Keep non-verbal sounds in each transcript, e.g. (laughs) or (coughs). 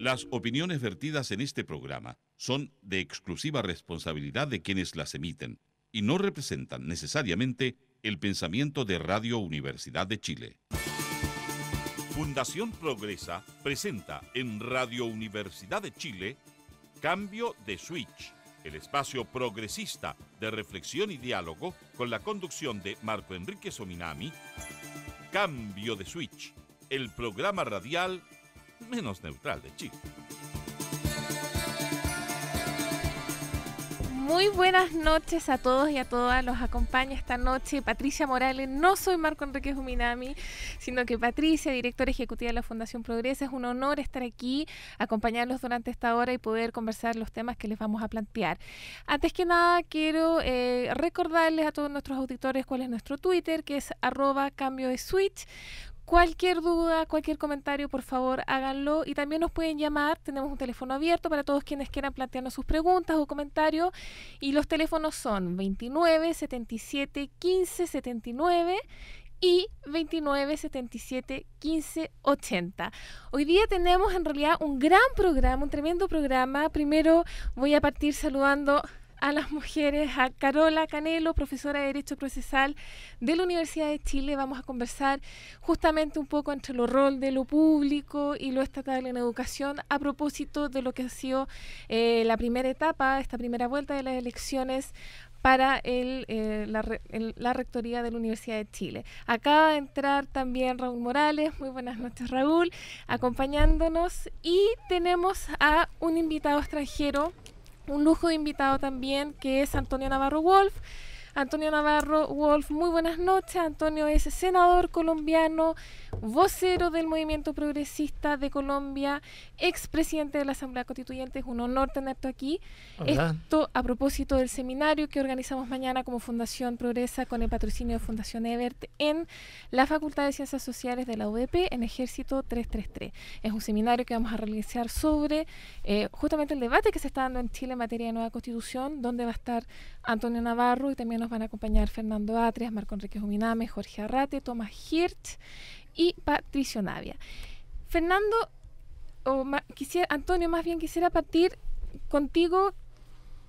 Las opiniones vertidas en este programa son de exclusiva responsabilidad de quienes las emiten y no representan necesariamente el pensamiento de Radio Universidad de Chile. Fundación Progresa presenta en Radio Universidad de Chile Cambio de Switch el espacio progresista de reflexión y diálogo con la conducción de Marco Enrique Sominami, Cambio de Switch, el programa radial menos neutral de Chile. muy buenas noches a todos y a todas. Los acompaña esta noche Patricia Morales. No soy Marco Enriquez Huminami, sino que Patricia, directora ejecutiva de la Fundación Progresa. Es un honor estar aquí, acompañarlos durante esta hora y poder conversar los temas que les vamos a plantear. Antes que nada, quiero eh, recordarles a todos nuestros auditores cuál es nuestro Twitter, que es arroba cambio de switch Cualquier duda, cualquier comentario, por favor, háganlo. Y también nos pueden llamar. Tenemos un teléfono abierto para todos quienes quieran plantearnos sus preguntas o comentarios. Y los teléfonos son 29 77 15 79 y 29 77 15 80. Hoy día tenemos en realidad un gran programa, un tremendo programa. Primero voy a partir saludando a las mujeres, a Carola Canelo, profesora de Derecho Procesal de la Universidad de Chile. Vamos a conversar justamente un poco entre lo rol de lo público y lo estatal en educación a propósito de lo que ha sido eh, la primera etapa, esta primera vuelta de las elecciones para eh, la, la, Rectoría de la Universidad de Chile. Acaba de entrar también Raúl Morales, muy buenas noches Raúl, acompañándonos y tenemos a un invitado extranjero un lujo de invitado también, que es Antonio Navarro Wolf. Antonio Navarro Wolf, muy buenas noches. Antonio es senador colombiano, vocero del Movimiento Progresista de Colombia, expresidente de la Asamblea Constituyente. Es un honor tenerte aquí. Esto a propósito del seminario que organizamos mañana como Fundación Progresa con el patrocinio de Fundación Ebert en la Facultad de Ciencias Sociales de la UDP en Ejército 333. Es un seminario que vamos a realizar sobre eh, justamente el debate que se está dando en Chile en materia de nueva constitución, donde va a estar Antonio Navarro y también nos van a acompañar Fernando Atrias, Marco Enrique Juminame, Jorge Arrate, Tomás Hirt y Patricio Navia. Fernando, o quisiera, Antonio, más bien quisiera partir contigo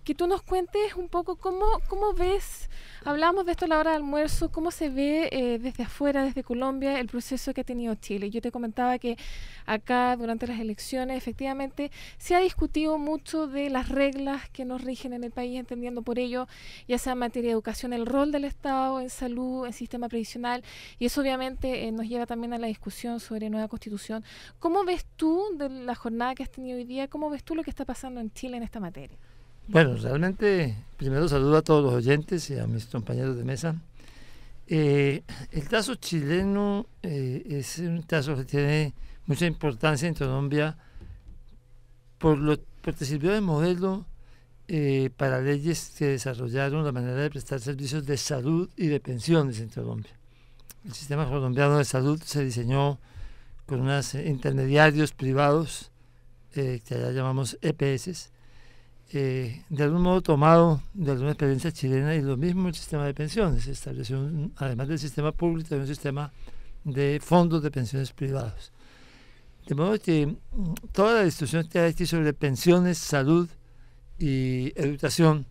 que tú nos cuentes un poco cómo, cómo ves, hablamos de esto a la hora de almuerzo, cómo se ve eh, desde afuera, desde Colombia, el proceso que ha tenido Chile. Yo te comentaba que acá durante las elecciones efectivamente se ha discutido mucho de las reglas que nos rigen en el país, entendiendo por ello, ya sea en materia de educación, el rol del Estado en salud, en sistema previsional, y eso obviamente eh, nos lleva también a la discusión sobre nueva constitución. ¿Cómo ves tú de la jornada que has tenido hoy día, cómo ves tú lo que está pasando en Chile en esta materia? Bueno, realmente, primero saludo a todos los oyentes y a mis compañeros de mesa. Eh, el caso chileno eh, es un caso que tiene mucha importancia en Colombia por lo, porque sirvió de modelo eh, para leyes que desarrollaron la manera de prestar servicios de salud y de pensiones en Colombia. El sistema colombiano de salud se diseñó con unos intermediarios privados que allá llamamos EPS eh, de algún modo tomado de alguna experiencia chilena y lo mismo el sistema de pensiones. Se estableció, además del sistema público, un sistema de fondos de pensiones privados. De modo que mm, toda la discusión que hay aquí sobre pensiones, salud y educación,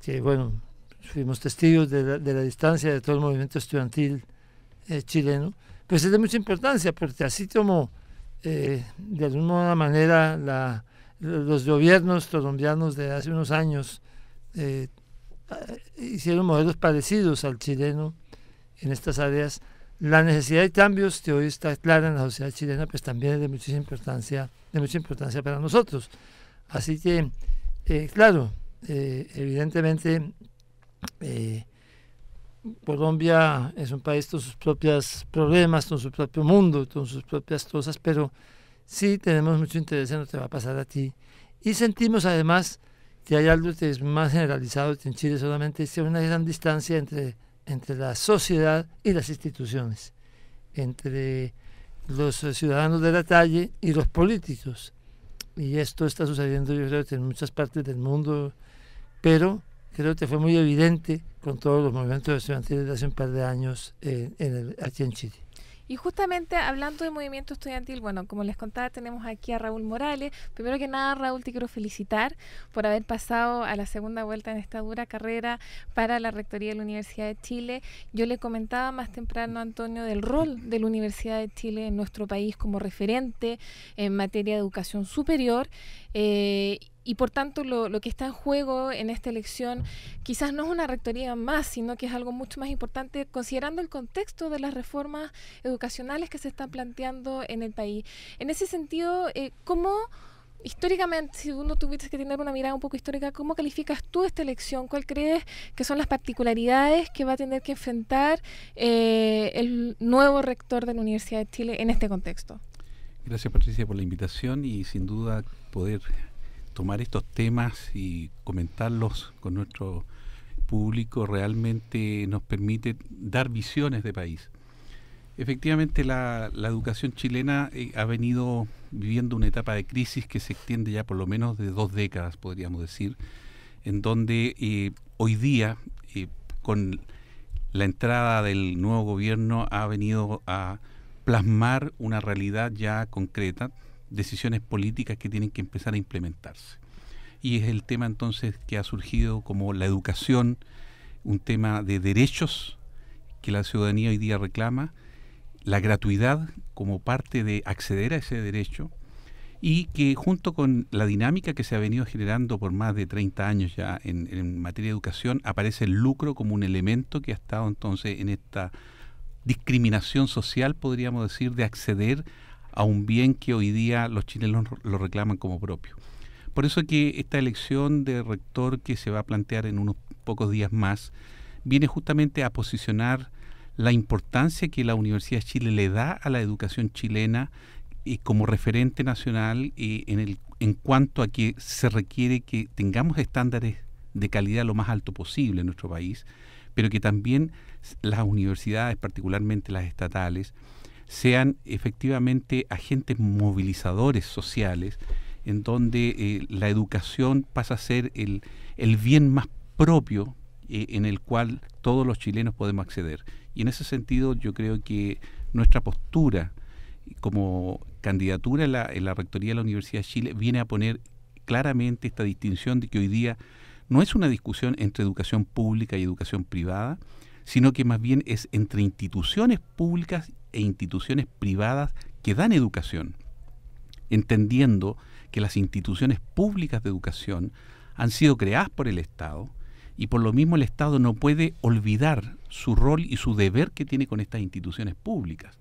que bueno, fuimos testigos de la, distancia de todo el movimiento estudiantil eh, chileno, pues es de mucha importancia, porque así como eh, de alguna manera la los gobiernos colombianos de hace unos años eh, eh, hicieron modelos parecidos al chileno en estas áreas. La necesidad de cambios que hoy está clara en la sociedad chilena, pues también es de mucha importancia, de mucha importancia para nosotros. Así que, eh, claro, evidentemente Colombia es un país con sus propios problemas, con su propio mundo, con sus propias cosas, pero sí tenemos mucho interés en lo que va a pasar a ti. Y sentimos además que hay algo que es más generalizado que en Chile solamente, es una gran distancia entre, entre la sociedad y las instituciones, entre los ciudadanos de la calle y los políticos. Y esto está sucediendo yo creo que en muchas partes del mundo, pero creo que fue muy evidente con todos los movimientos estudiantiles de hace un par de años eh, en aquí en Chile. Y justamente hablando de movimiento estudiantil, bueno, como les contaba, tenemos aquí a Raúl Morales. Primero que nada, Raúl, te quiero felicitar por haber pasado a la segunda vuelta en esta dura carrera para la Rectoría de la Universidad de Chile. Yo le comentaba más temprano, Antonio, del rol de la Universidad de Chile en nuestro país como referente en materia de educación superior. Eh, y por tanto lo, que está en juego en esta elección quizás no es una rectoría más, sino que es algo mucho más importante considerando el contexto de las reformas educacionales que se están planteando en el país. En ese sentido, eh, ¿cómo históricamente, si uno tuviese que tener una mirada un poco histórica, ¿cómo calificas tú esta elección? ¿Cuál crees que son las particularidades que va a tener que enfrentar eh, el nuevo rector de la Universidad de Chile en este contexto? Gracias Patricia por la invitación y sin duda poder tomar estos temas y comentarlos con nuestro público realmente nos permite dar visiones de país. Efectivamente, la, educación chilena eh, ha venido viviendo una etapa de crisis que se extiende ya por lo menos de dos décadas, podríamos decir, en donde eh, hoy día, eh, con la entrada del nuevo gobierno, ha venido a plasmar una realidad ya concreta, decisiones políticas que tienen que empezar a implementarse. Y es el tema entonces que ha surgido como la educación, un tema de derechos que la ciudadanía hoy día reclama, la gratuidad como parte de acceder a ese derecho y que junto con la dinámica que se ha venido generando por más de 30 años ya en, en materia de educación, aparece el lucro como un elemento que ha estado entonces en esta discriminación social, podríamos decir, de acceder a un bien que hoy día los chilenos lo reclaman como propio. Por eso que esta elección de rector que se va a plantear en unos pocos días más viene justamente a posicionar la importancia que la Universidad de Chile le da a la educación chilena y eh, como referente nacional y eh, en, en cuanto a que se requiere que tengamos estándares de calidad lo más alto posible en nuestro país, pero que también las universidades, particularmente las estatales, sean efectivamente agentes movilizadores sociales, en donde eh, la educación pasa a ser el, bien más propio eh, en el cual todos los chilenos podemos acceder. Y en ese sentido yo creo que nuestra postura como candidatura la, en la Rectoría de la Universidad de Chile viene a poner claramente esta distinción de que hoy día no es una discusión entre educación pública y educación privada, sino que más bien es entre instituciones públicas e instituciones privadas que dan educación, entendiendo que las instituciones públicas de educación han sido creadas por el Estado y por lo mismo el Estado no puede olvidar su rol y su deber que tiene con estas instituciones públicas,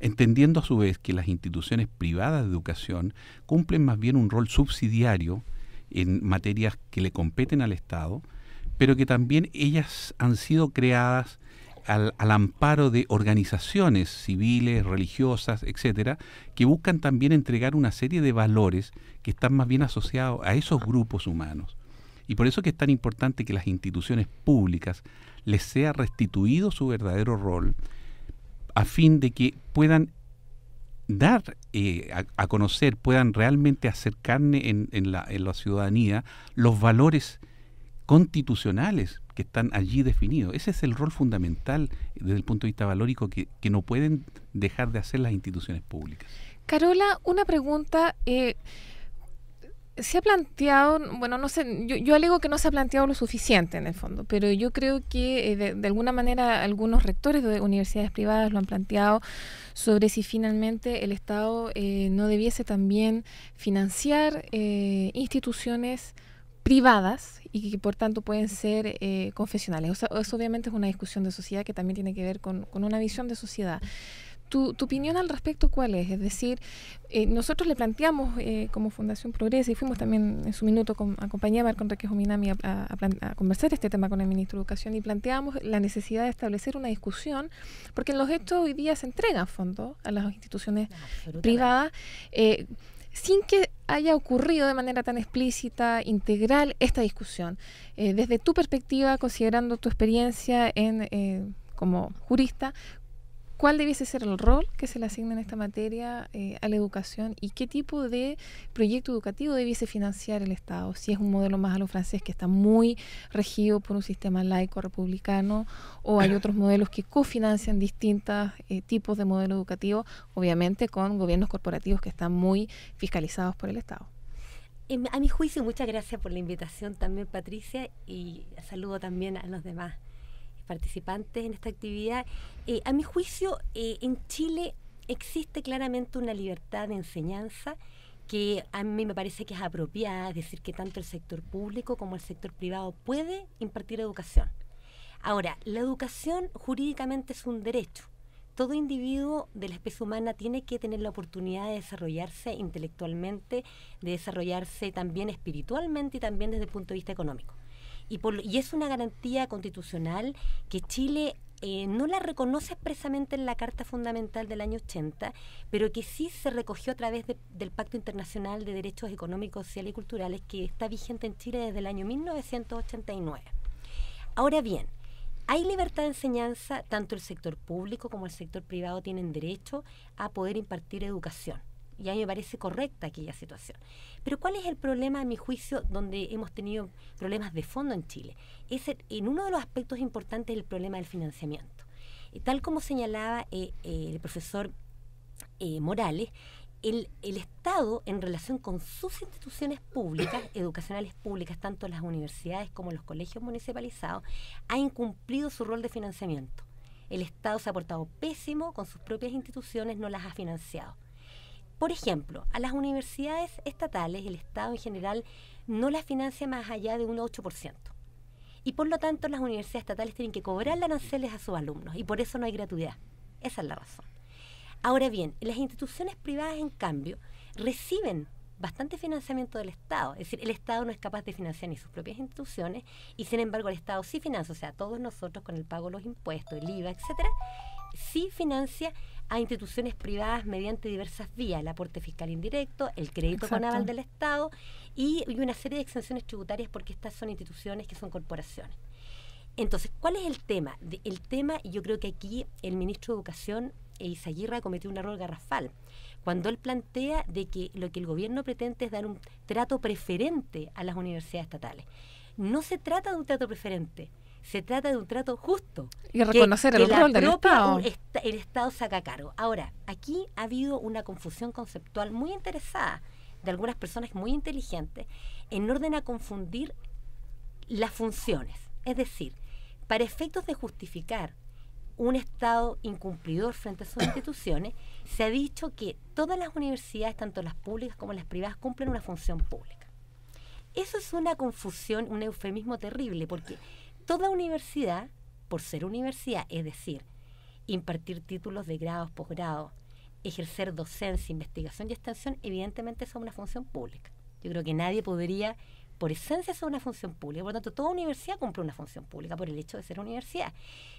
entendiendo a su vez que las instituciones privadas de educación cumplen más bien un rol subsidiario en materias que le competen al Estado, pero que también ellas han sido creadas al, amparo de organizaciones civiles, religiosas, etcétera, que buscan también entregar una serie de valores que están más bien asociados a esos grupos humanos. Y por eso que es tan importante que las instituciones públicas les sea restituido su verdadero rol a fin de que puedan dar eh, a, conocer, puedan realmente acercar en, la, en la ciudadanía los valores constitucionales que están allí definidos. Ese es el rol fundamental desde el punto de vista valórico que, no pueden dejar de hacer las instituciones públicas. Carola, una pregunta. Eh, se ha planteado, bueno, no sé, yo, alego que no se ha planteado lo suficiente en el fondo, pero yo creo que eh, de, alguna manera algunos rectores de universidades privadas lo han planteado sobre si finalmente el Estado eh, no debiese también financiar instituciones privadas y que por tanto pueden ser eh, confesionales. eso obviamente es una discusión de sociedad que también tiene que ver con, una visión de sociedad. Tu, opinión al respecto cuál es? Es decir, eh, nosotros le planteamos eh, como Fundación Progresa y fuimos también en su minuto con, acompañada Marco Enrique Minami a, conversar este tema con el ministro de Educación y planteamos la necesidad de establecer una discusión porque en los hechos hoy día se entregan fondos a las instituciones privadas sin que haya ocurrido de manera tan explícita, integral, esta discusión. Eh, desde tu perspectiva, considerando tu experiencia en, eh, como jurista, ¿Cuál debiese ser el rol que se le asigna en esta materia eh, a la educación y qué tipo de proyecto educativo debiese financiar el Estado? Si es un modelo más a lo francés que está muy regido por un sistema laico republicano o hay otros (coughs) modelos que cofinancian distintos eh, tipos de modelo educativo, obviamente con gobiernos corporativos que están muy fiscalizados por el Estado. Em, a mi juicio, muchas gracias por la invitación también, Patricia, y saludo también a los demás participantes en esta actividad. Eh, a mi juicio, eh, en Chile existe claramente una libertad de enseñanza que a mí me parece que es apropiada, es decir, que tanto el sector público como el sector privado puede impartir educación. Ahora, la educación jurídicamente es un derecho. Todo individuo de la especie humana tiene que tener la oportunidad de desarrollarse intelectualmente, de desarrollarse también espiritualmente y también desde el punto de vista económico y, es una garantía constitucional que Chile eh, no la reconoce expresamente en la Carta Fundamental del año 80, pero que sí se recogió a través del Pacto Internacional de Derechos Económicos, Sociales y Culturales, que está vigente en Chile desde el año 1989. Ahora bien, hay libertad de enseñanza, tanto el sector público como el sector privado tienen derecho a poder impartir educación y a mí me parece correcta aquella situación. Pero ¿cuál es el problema, a mi juicio, donde hemos tenido problemas de fondo en Chile? Es en uno de los aspectos importantes el problema del financiamiento. Eh, tal como señalaba eh, eh, el profesor Morales, el, el, Estado, en relación con sus instituciones públicas, (coughs) educacionales públicas, tanto las universidades como los colegios municipalizados, ha incumplido su rol de financiamiento. El Estado se ha portado pésimo con sus propias instituciones, no las ha financiado. Por ejemplo, a las universidades estatales el Estado en general no las financia más allá de un 8%. Y por lo tanto las universidades estatales tienen que cobrar aranceles a sus alumnos y por eso no hay gratuidad. Esa es la razón. Ahora bien, las instituciones privadas en cambio reciben bastante financiamiento del Estado. Es decir, el Estado no es capaz de financiar ni sus propias instituciones y sin embargo el Estado sí financia, o sea, todos nosotros con el pago de los impuestos, el IVA, etcétera, sí financia a instituciones privadas mediante diversas vías, el aporte fiscal indirecto, el crédito con aval del Estado y, una serie de exenciones tributarias porque estas son instituciones que son corporaciones. Entonces, ¿cuál es el tema? el tema, yo creo que aquí el ministro de Educación, Isaguirra, cometió un error garrafal, cuando él plantea de que lo que el gobierno pretende es dar un trato preferente a las universidades estatales. No se trata de un trato preferente, se trata de un trato justo. Y reconocer el Estado. el Estado saca cargo. Ahora, aquí ha habido una confusión conceptual muy interesada de algunas personas muy inteligentes en orden a confundir las funciones. Es decir, para efectos de justificar un Estado incumplidor frente a sus (coughs) instituciones, se ha dicho que todas las universidades, tanto las públicas como las privadas, cumplen una función pública. Eso es una confusión, un eufemismo terrible, porque toda universidad, por ser universidad, es decir, impartir títulos de grados, posgrado, ejercer docencia, investigación y extensión, evidentemente son es una función pública. Yo creo que nadie podría, por esencia, ser una función pública. Por lo tanto, toda universidad cumple una función pública por el hecho de ser universidad.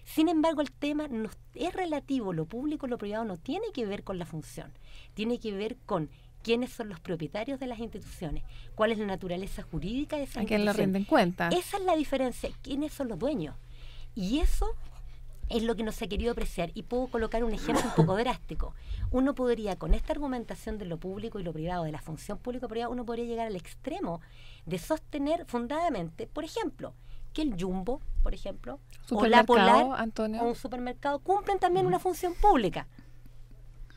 Sin embargo, el tema no es relativo, lo público, lo privado no tiene que ver con la función, tiene que ver con quiénes son los propietarios de las instituciones, cuál es la naturaleza jurídica de esas ¿A quién lo rinden cuenta? Esa es la diferencia, quiénes son los dueños. Y eso es lo que nos ha querido apreciar. Y puedo colocar un ejemplo un poco (coughs) drástico. Uno podría, con esta argumentación de lo público y lo privado, de la función pública privada uno podría llegar al extremo de sostener fundadamente, por ejemplo, que el Jumbo, por ejemplo, o la Polar, o un supermercado, cumplen también una función pública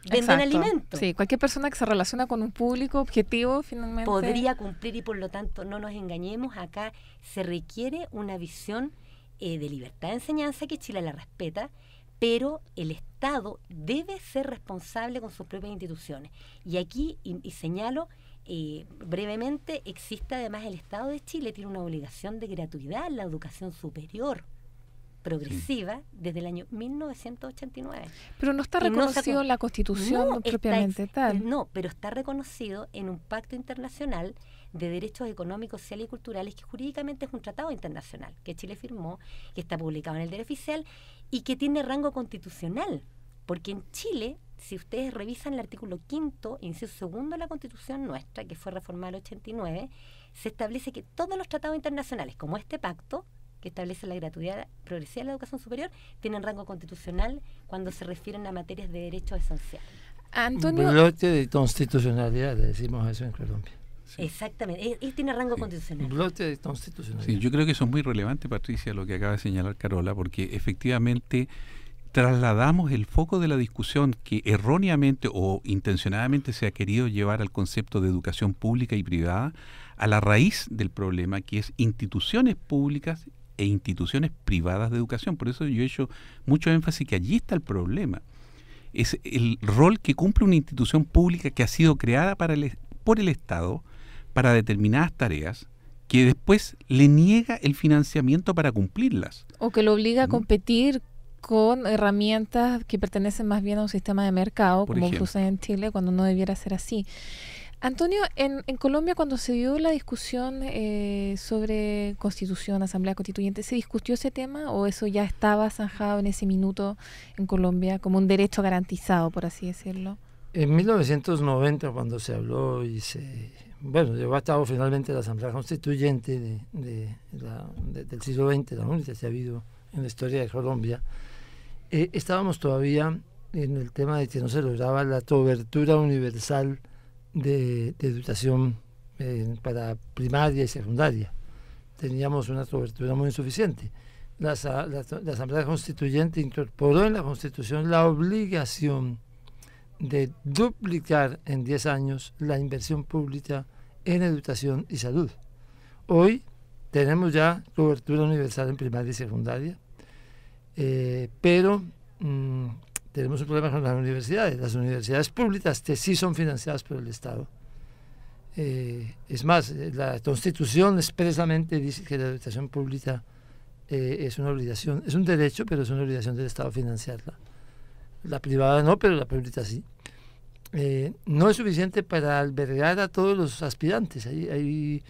venden alimentos. Sí, cualquier persona que se relaciona con un público objetivo finalmente. Podría cumplir y por lo tanto no nos engañemos, acá se requiere una visión eh, de libertad de enseñanza que Chile la respeta, pero el Estado debe ser responsable con sus propias instituciones. Y aquí, y, señalo eh, brevemente, existe además el Estado de Chile, tiene una obligación de gratuidad en la educación superior progresiva desde el año 1989. Pero no está reconocido en la Constitución propiamente tal. No, pero está reconocido en un pacto internacional de derechos económicos, sociales y culturales que jurídicamente es un tratado internacional que Chile firmó, que está publicado en el Derecho Oficial y que tiene rango constitucional, porque en Chile si ustedes revisan el artículo quinto, inciso segundo de la Constitución nuestra, que fue reformada en el 89, se establece que todos los tratados internacionales, como este pacto, que establece la gratuidad progresiva de la educación superior tienen rango constitucional cuando se refieren a materias de derecho esencial. Un bloque de constitucionalidad, decimos eso en Colombia. Exactamente, tiene rango constitucional. Bloque de constitucionalidad. yo creo que eso es muy relevante, Patricia, lo que acaba de señalar Carola, porque efectivamente trasladamos el foco de la discusión que erróneamente o intencionadamente se ha querido llevar al concepto de educación pública y privada a la raíz del problema, que es instituciones públicas e instituciones privadas de educación. Por eso yo he hecho mucho énfasis que allí está el problema. Es el rol que cumple una institución pública que ha sido creada para por el Estado para determinadas tareas que después le niega el financiamiento para cumplirlas. O que lo obliga a ¿Mm? competir con herramientas que pertenecen más bien a un sistema de mercado, como ejemplo. sucede en Chile, cuando no debiera ser así. Antonio, en, Colombia cuando se dio la discusión eh, sobre constitución, asamblea constituyente, ¿se discutió ese tema o eso ya estaba zanjado en ese minuto en Colombia como un derecho garantizado, por así decirlo? En 1990, cuando se habló y se, bueno, llegó a cabo finalmente la asamblea constituyente de, del siglo XX, la única que ha habido en la historia de Colombia, eh, estábamos todavía en el tema de que no se lograba la cobertura universal de, educación eh, para primaria y secundaria. Teníamos una cobertura muy insuficiente. La, Asamblea Constituyente incorporó en la Constitución la obligación de duplicar en 10 años la inversión pública en educación y salud. Hoy tenemos ya cobertura universal en primaria y secundaria, eh, pero mm, tenemos un problema con las universidades. Las universidades públicas que este, sí son financiadas por el Estado. Eh, es más, eh, la Constitución expresamente dice que la educación pública eh, es una obligación, es un derecho, pero es una obligación del Estado financiarla. La privada no, pero la pública sí. no es suficiente para albergar a todos los aspirantes. Hay, hay,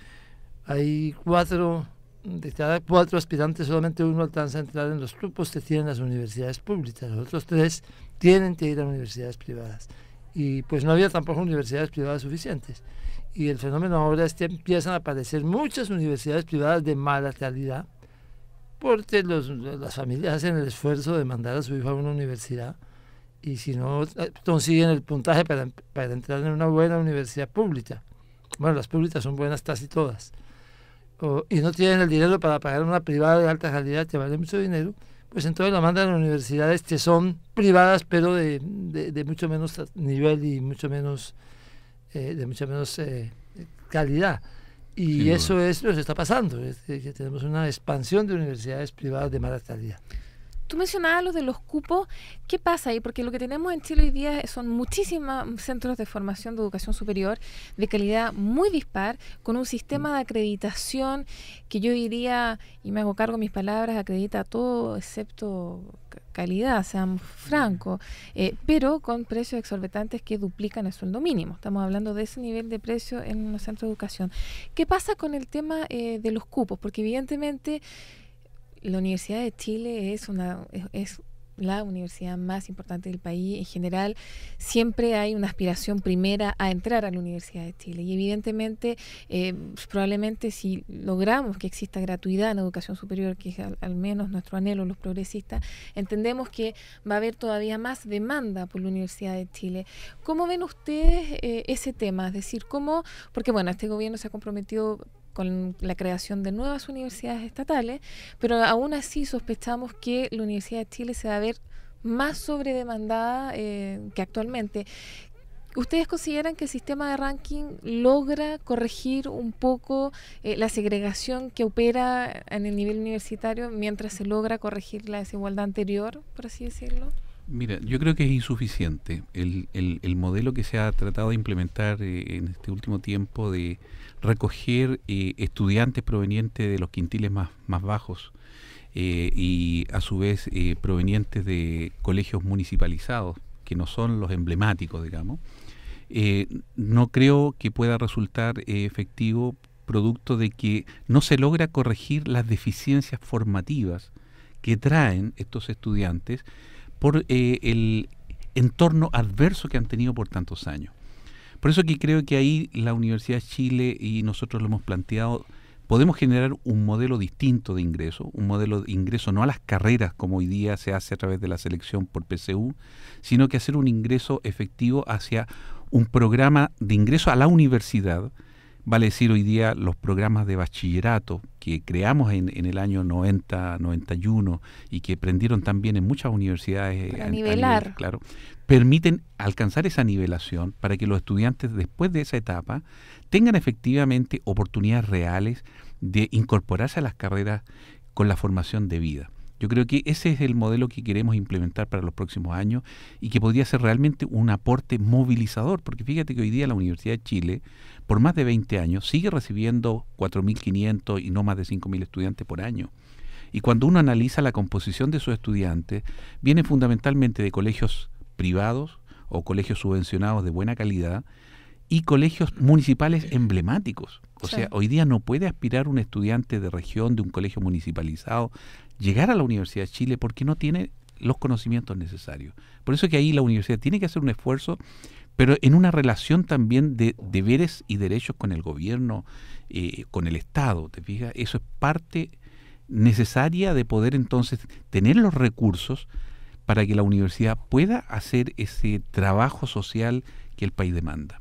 hay cuatro de cada cuatro aspirantes, solamente uno alcanza a entrar en los grupos que tienen las universidades públicas. Los otros tres tienen que ir a universidades privadas. Y pues no había tampoco universidades privadas suficientes. Y el fenómeno ahora es que empiezan a aparecer muchas universidades privadas de mala calidad, porque las familias hacen el esfuerzo de mandar a su hijo a una universidad y si no consiguen el puntaje para, para entrar en una buena universidad pública. Bueno, las públicas son buenas casi todas y no tienen el dinero para pagar una privada de alta calidad que vale mucho dinero, pues entonces la mandan a universidades que son privadas, pero de, mucho menos nivel y mucho menos, eh, de mucha menos eh, calidad. Y eso es lo que está pasando, que tenemos una expansión de universidades privadas de mala calidad. Tú mencionabas lo de los cupos. ¿Qué pasa ahí? Porque lo que tenemos en Chile hoy día son muchísimos centros de formación de educación superior de calidad muy dispar, con un sistema de acreditación que yo diría, y me hago cargo mis palabras, acredita todo excepto calidad, seamos francos, eh, pero con precios exorbitantes que duplican el sueldo mínimo. Estamos hablando de ese nivel de precio en los centros de educación. ¿Qué pasa con el tema eh, de los cupos? Porque evidentemente la Universidad de Chile es una es la universidad más importante del país en general, siempre hay una aspiración primera a entrar a la Universidad de Chile. Y evidentemente, eh, pues probablemente si logramos que exista gratuidad en educación superior, que es al, menos nuestro anhelo, los progresistas, entendemos que va a haber todavía más demanda por la Universidad de Chile. ¿Cómo ven ustedes eh, ese tema? Es decir, ¿cómo? Porque bueno, este gobierno se ha comprometido con la creación de nuevas universidades estatales, pero aún así sospechamos que la Universidad de Chile se va a ver más sobredemandada eh, que actualmente. ¿Ustedes consideran que el sistema de ranking logra corregir un poco eh, la segregación que opera en el nivel universitario mientras se logra corregir la desigualdad anterior, por así decirlo? Mira, yo creo que es insuficiente el, el, modelo que se ha tratado de implementar eh, en este último tiempo de recoger eh, estudiantes provenientes de los quintiles más, más bajos eh, y a su vez eh, provenientes de colegios municipalizados, que no son los emblemáticos, digamos, no creo que pueda resultar efectivo producto de que no se logra corregir las deficiencias formativas que traen estos estudiantes por el entorno adverso que han tenido por tantos años. Por eso que creo que ahí la Universidad de Chile y nosotros lo hemos planteado, podemos generar un modelo distinto de ingreso, un modelo de ingreso no a las carreras como hoy día se hace a través de la selección por PCU, sino que hacer un ingreso efectivo hacia un programa de ingreso a la universidad, vale decir hoy día los programas de bachillerato que creamos en, el año 90, 91 y que prendieron también en muchas universidades. Para eh, nivelar. claro permiten alcanzar esa nivelación para que los estudiantes después de esa etapa tengan efectivamente oportunidades reales de incorporarse a las carreras con la formación de vida. Yo creo que ese es el modelo que queremos implementar para los próximos años y que podría ser realmente un aporte movilizador, porque fíjate que hoy día la Universidad de Chile, por más de 20 años, sigue recibiendo 4.500 y no más de 5.000 estudiantes por año. Y cuando uno analiza la composición de sus estudiantes, viene fundamentalmente de colegios privados o colegios subvencionados de buena calidad y colegios municipales emblemáticos. O sea, hoy día no puede aspirar un estudiante de región de un colegio municipalizado llegar a la Universidad de Chile porque no tiene los conocimientos necesarios. Por eso es que ahí la universidad tiene que hacer un esfuerzo, pero en una relación también de deberes y derechos con el gobierno, eh, con el Estado, ¿te fijas? Eso es parte necesaria de poder entonces tener los recursos para que la universidad pueda hacer ese trabajo social que el país demanda.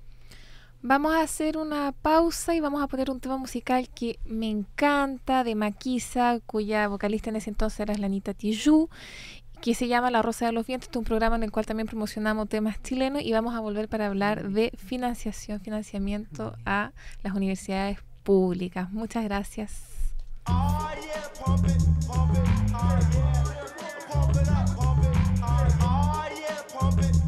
Vamos a hacer una pausa y vamos a poner un tema musical que me encanta, de Maquisa, cuya vocalista en ese entonces era Lanita Tijú, que se llama La Rosa de los Vientos. Este es un programa en el cual también promocionamos temas chilenos y vamos a volver para hablar de financiación, financiamiento a las universidades públicas. Muchas gracias. trumpet.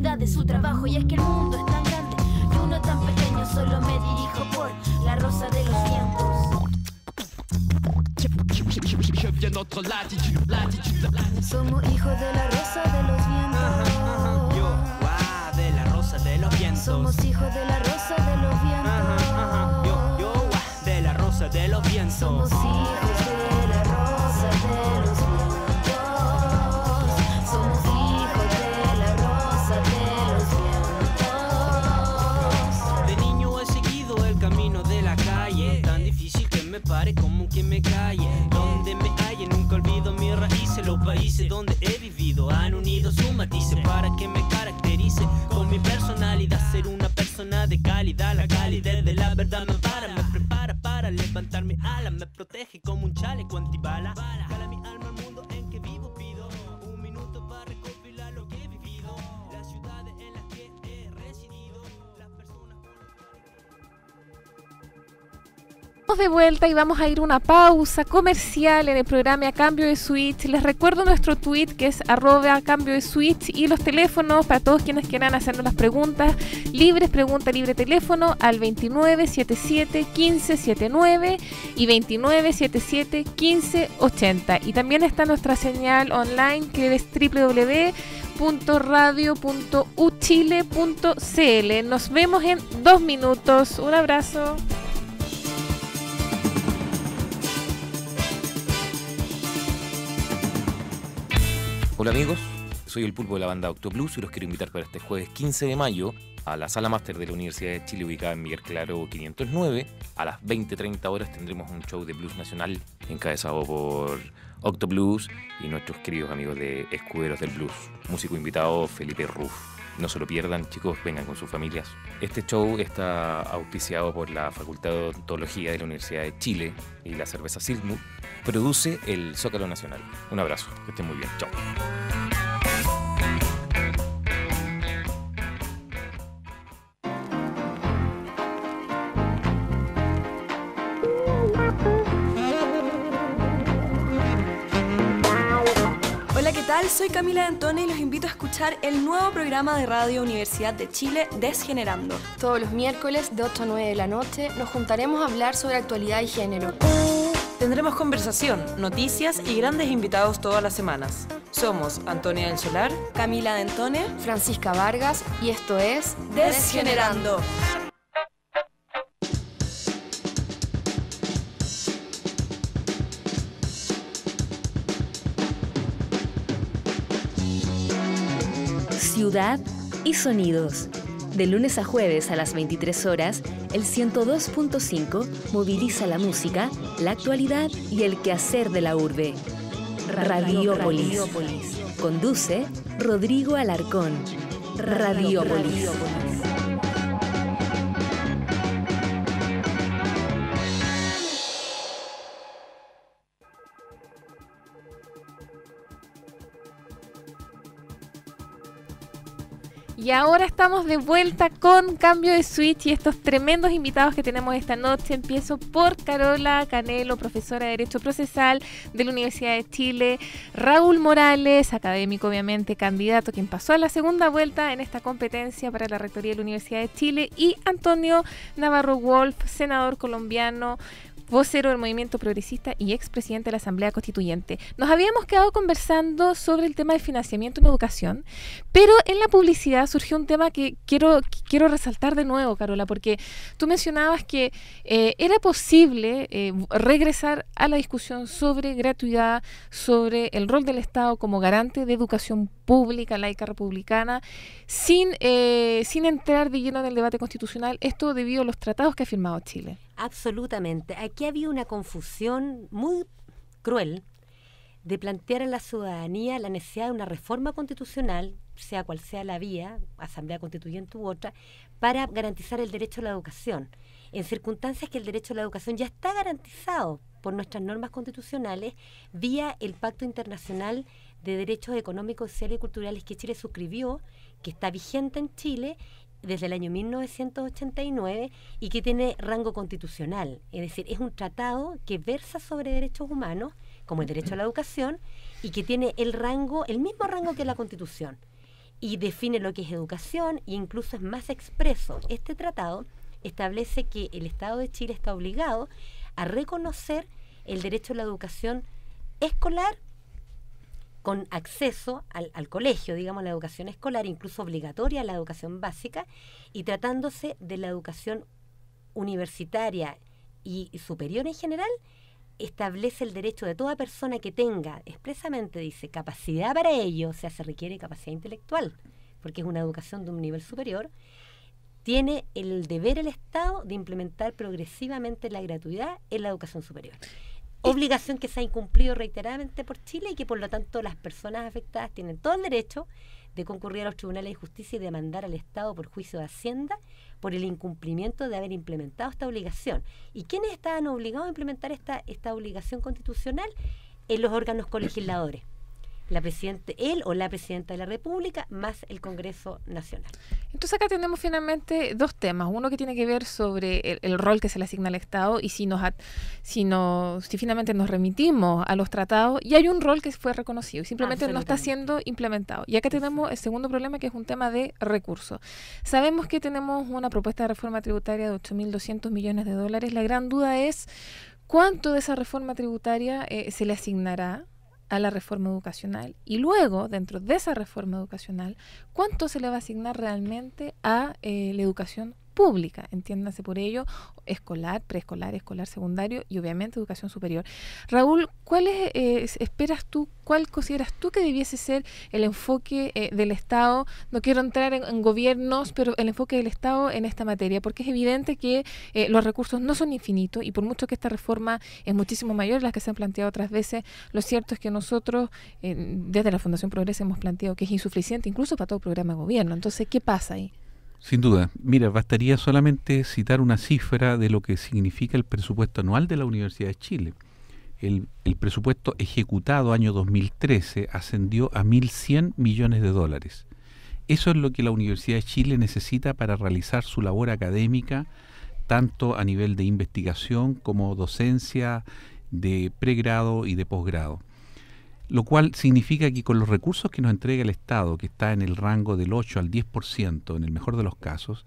de su trabajo y es que el mundo es tan grande Y uno tan pequeño solo me dirijo por la rosa de los vientos. Somos hijos de la rosa de los vientos. Yo, de la rosa de los vientos. Somos hijos de la rosa de los vientos. yo, yo, de la rosa de los vientos. Somos hijos. me calle. Donde me calle, nunca olvido mis raíces. Los países donde he vivido han unido su matices para que me caracterice con mi personalidad. Ser una persona de calidad, la calidad de la verdad me para, me prepara para levantar levantarme alas, me protege como un chale cuando de vuelta y vamos a ir a una pausa comercial en el programa A Cambio de Switch. Les recuerdo nuestro tweet que es arroba a cambio de switch y los teléfonos para todos quienes quieran hacernos las preguntas. Libres, pregunta libre teléfono al 2977 1579 y 2977 1580. Y también está nuestra señal online que es www.radio.uchile.cl. Nos vemos en dos minutos. Un abrazo. Hola amigos, soy el pulpo de la banda Octoplus y los quiero invitar para este jueves 15 de mayo a la sala máster de la Universidad de Chile ubicada en Miguel Claro 509. A las 20.30 horas tendremos un show de blues nacional encabezado por Blues y nuestros queridos amigos de Escuderos del Blues. Músico invitado Felipe Ruff. No se lo pierdan, chicos, vengan con sus familias. Este show está auspiciado por la Facultad de Odontología de la Universidad de Chile y la cerveza Silmu. Produce el Zócalo Nacional. Un abrazo, que estén muy bien. Chao. Soy Camila Dentone y los invito a escuchar el nuevo programa de Radio Universidad de Chile, Desgenerando. Todos los miércoles de 8 a 9 de la noche nos juntaremos a hablar sobre actualidad y género. Tendremos conversación, noticias y grandes invitados todas las semanas. Somos Antonia del Solar, Camila Dentone, Francisca Vargas y esto es Desgenerando. y Sonidos. De lunes a jueves a las 23 horas, el 102.5 moviliza la música, la actualidad y el quehacer de la urbe. Radiopolis. Conduce Rodrigo Alarcón. Radiopolis. Y ahora estamos de vuelta con Cambio de Switch y estos tremendos invitados que tenemos esta noche. Empiezo por Carola Canelo, profesora de Derecho Procesal de la Universidad de Chile, Raúl Morales, académico obviamente, candidato quien pasó a la segunda vuelta en esta competencia para la Rectoría de la Universidad de Chile, y Antonio Navarro Wolf, senador colombiano vocero del movimiento progresista y expresidente de la Asamblea Constituyente. Nos habíamos quedado conversando sobre el tema de financiamiento en educación, pero en la publicidad surgió un tema que quiero, quiero resaltar de nuevo, Carola, porque tú mencionabas que eh, era posible eh, regresar a la discusión sobre gratuidad, sobre el rol del Estado como garante de educación pública, laica, republicana, sin, eh, sin entrar de lleno en el debate constitucional, esto debido a los tratados que ha firmado Chile. Absolutamente. Aquí había una confusión muy cruel de plantear a la ciudadanía la necesidad de una reforma constitucional, sea cual sea la vía, asamblea constituyente u otra, para garantizar el derecho a la educación, en circunstancias que el derecho a la educación ya está garantizado por nuestras normas constitucionales vía el Pacto Internacional de Derechos Económicos, Sociales y Culturales que Chile suscribió, que está vigente en Chile desde el año 1989 y que tiene rango constitucional. Es decir, es un tratado que versa sobre derechos humanos, como el derecho a la educación, y que tiene el rango, el mismo rango que la constitución. Y define lo que es educación e incluso es más expreso. Este tratado establece que el Estado de Chile está obligado a reconocer el derecho a la educación escolar con acceso al, al, colegio, digamos, la educación escolar, incluso obligatoria a la educación básica, y tratándose de la educación universitaria y, superior en general, establece el derecho de toda persona que tenga, expresamente dice, capacidad para ello, o sea, se requiere capacidad intelectual, porque es una educación de un nivel superior, tiene el deber el Estado de implementar progresivamente la gratuidad en la educación superior obligación que se ha incumplido reiteradamente por Chile y que por lo tanto las personas afectadas tienen todo el derecho de concurrir a los tribunales de justicia y demandar al Estado por juicio de Hacienda por el incumplimiento de haber implementado esta obligación. ¿Y quiénes estaban obligados a implementar esta, esta obligación constitucional? En eh, los órganos colegisladores la presidente, él o la presidenta de la República más el Congreso Nacional. Entonces acá tenemos finalmente dos temas. Uno que tiene que ver sobre el, rol que se le asigna al Estado y si nos, si finalmente nos remitimos a los tratados y hay un rol que fue reconocido y ah, simplemente no está siendo implementado. Y acá tenemos el segundo problema que es un tema de recursos. Sabemos que tenemos una propuesta de reforma tributaria de 8.200 millones de dólares. La gran duda es cuánto de esa reforma tributaria eh, se le asignará a la reforma educacional y luego, dentro de esa reforma educacional, cuánto se le va a asignar realmente a eh, la educación pública, entiéndase por ello, escolar, preescolar, escolar secundario y obviamente educación superior. Raúl, ¿cuál eh, esperas tú, cuál consideras tú que debiese ser el enfoque eh, del Estado? No quiero entrar en, gobiernos, pero el enfoque del Estado en esta materia, porque es evidente que eh, los recursos no son infinitos y por mucho que esta reforma es muchísimo mayor de las que se han planteado otras veces, lo cierto es que nosotros desde la Fundación Progreso hemos planteado que es insuficiente incluso para todo programa de gobierno. Entonces, ¿qué pasa ahí? Sin duda. Mira, bastaría solamente citar una cifra de lo que significa el presupuesto anual de la Universidad de Chile. El, presupuesto ejecutado año 2013 ascendió a 1.100 millones de dólares. Eso es lo que la Universidad de Chile necesita para realizar su labor académica, tanto a nivel de investigación como docencia de pregrado y de posgrado lo cual significa que con los recursos que nos entrega el Estado, que está en el rango del 8 al 10%, en el mejor de los casos,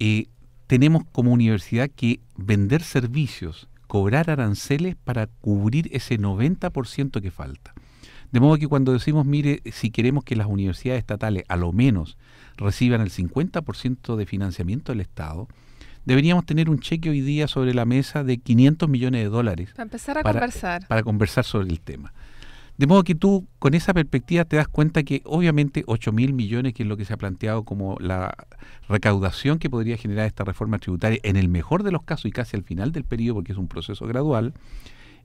eh, tenemos como universidad que vender servicios, cobrar aranceles para cubrir ese 90% que falta. De modo que cuando decimos, mire, si queremos que las universidades estatales a lo menos reciban el 50% de financiamiento del Estado, deberíamos tener un cheque hoy día sobre la mesa de 500 millones de dólares. Para empezar a conversar. Para conversar sobre el tema. De modo que tú, con esa perspectiva, te das cuenta que obviamente 8 mil millones, que es lo que se ha planteado como la recaudación que podría generar esta reforma tributaria, en el mejor de los casos y casi al final del periodo, porque es un proceso gradual,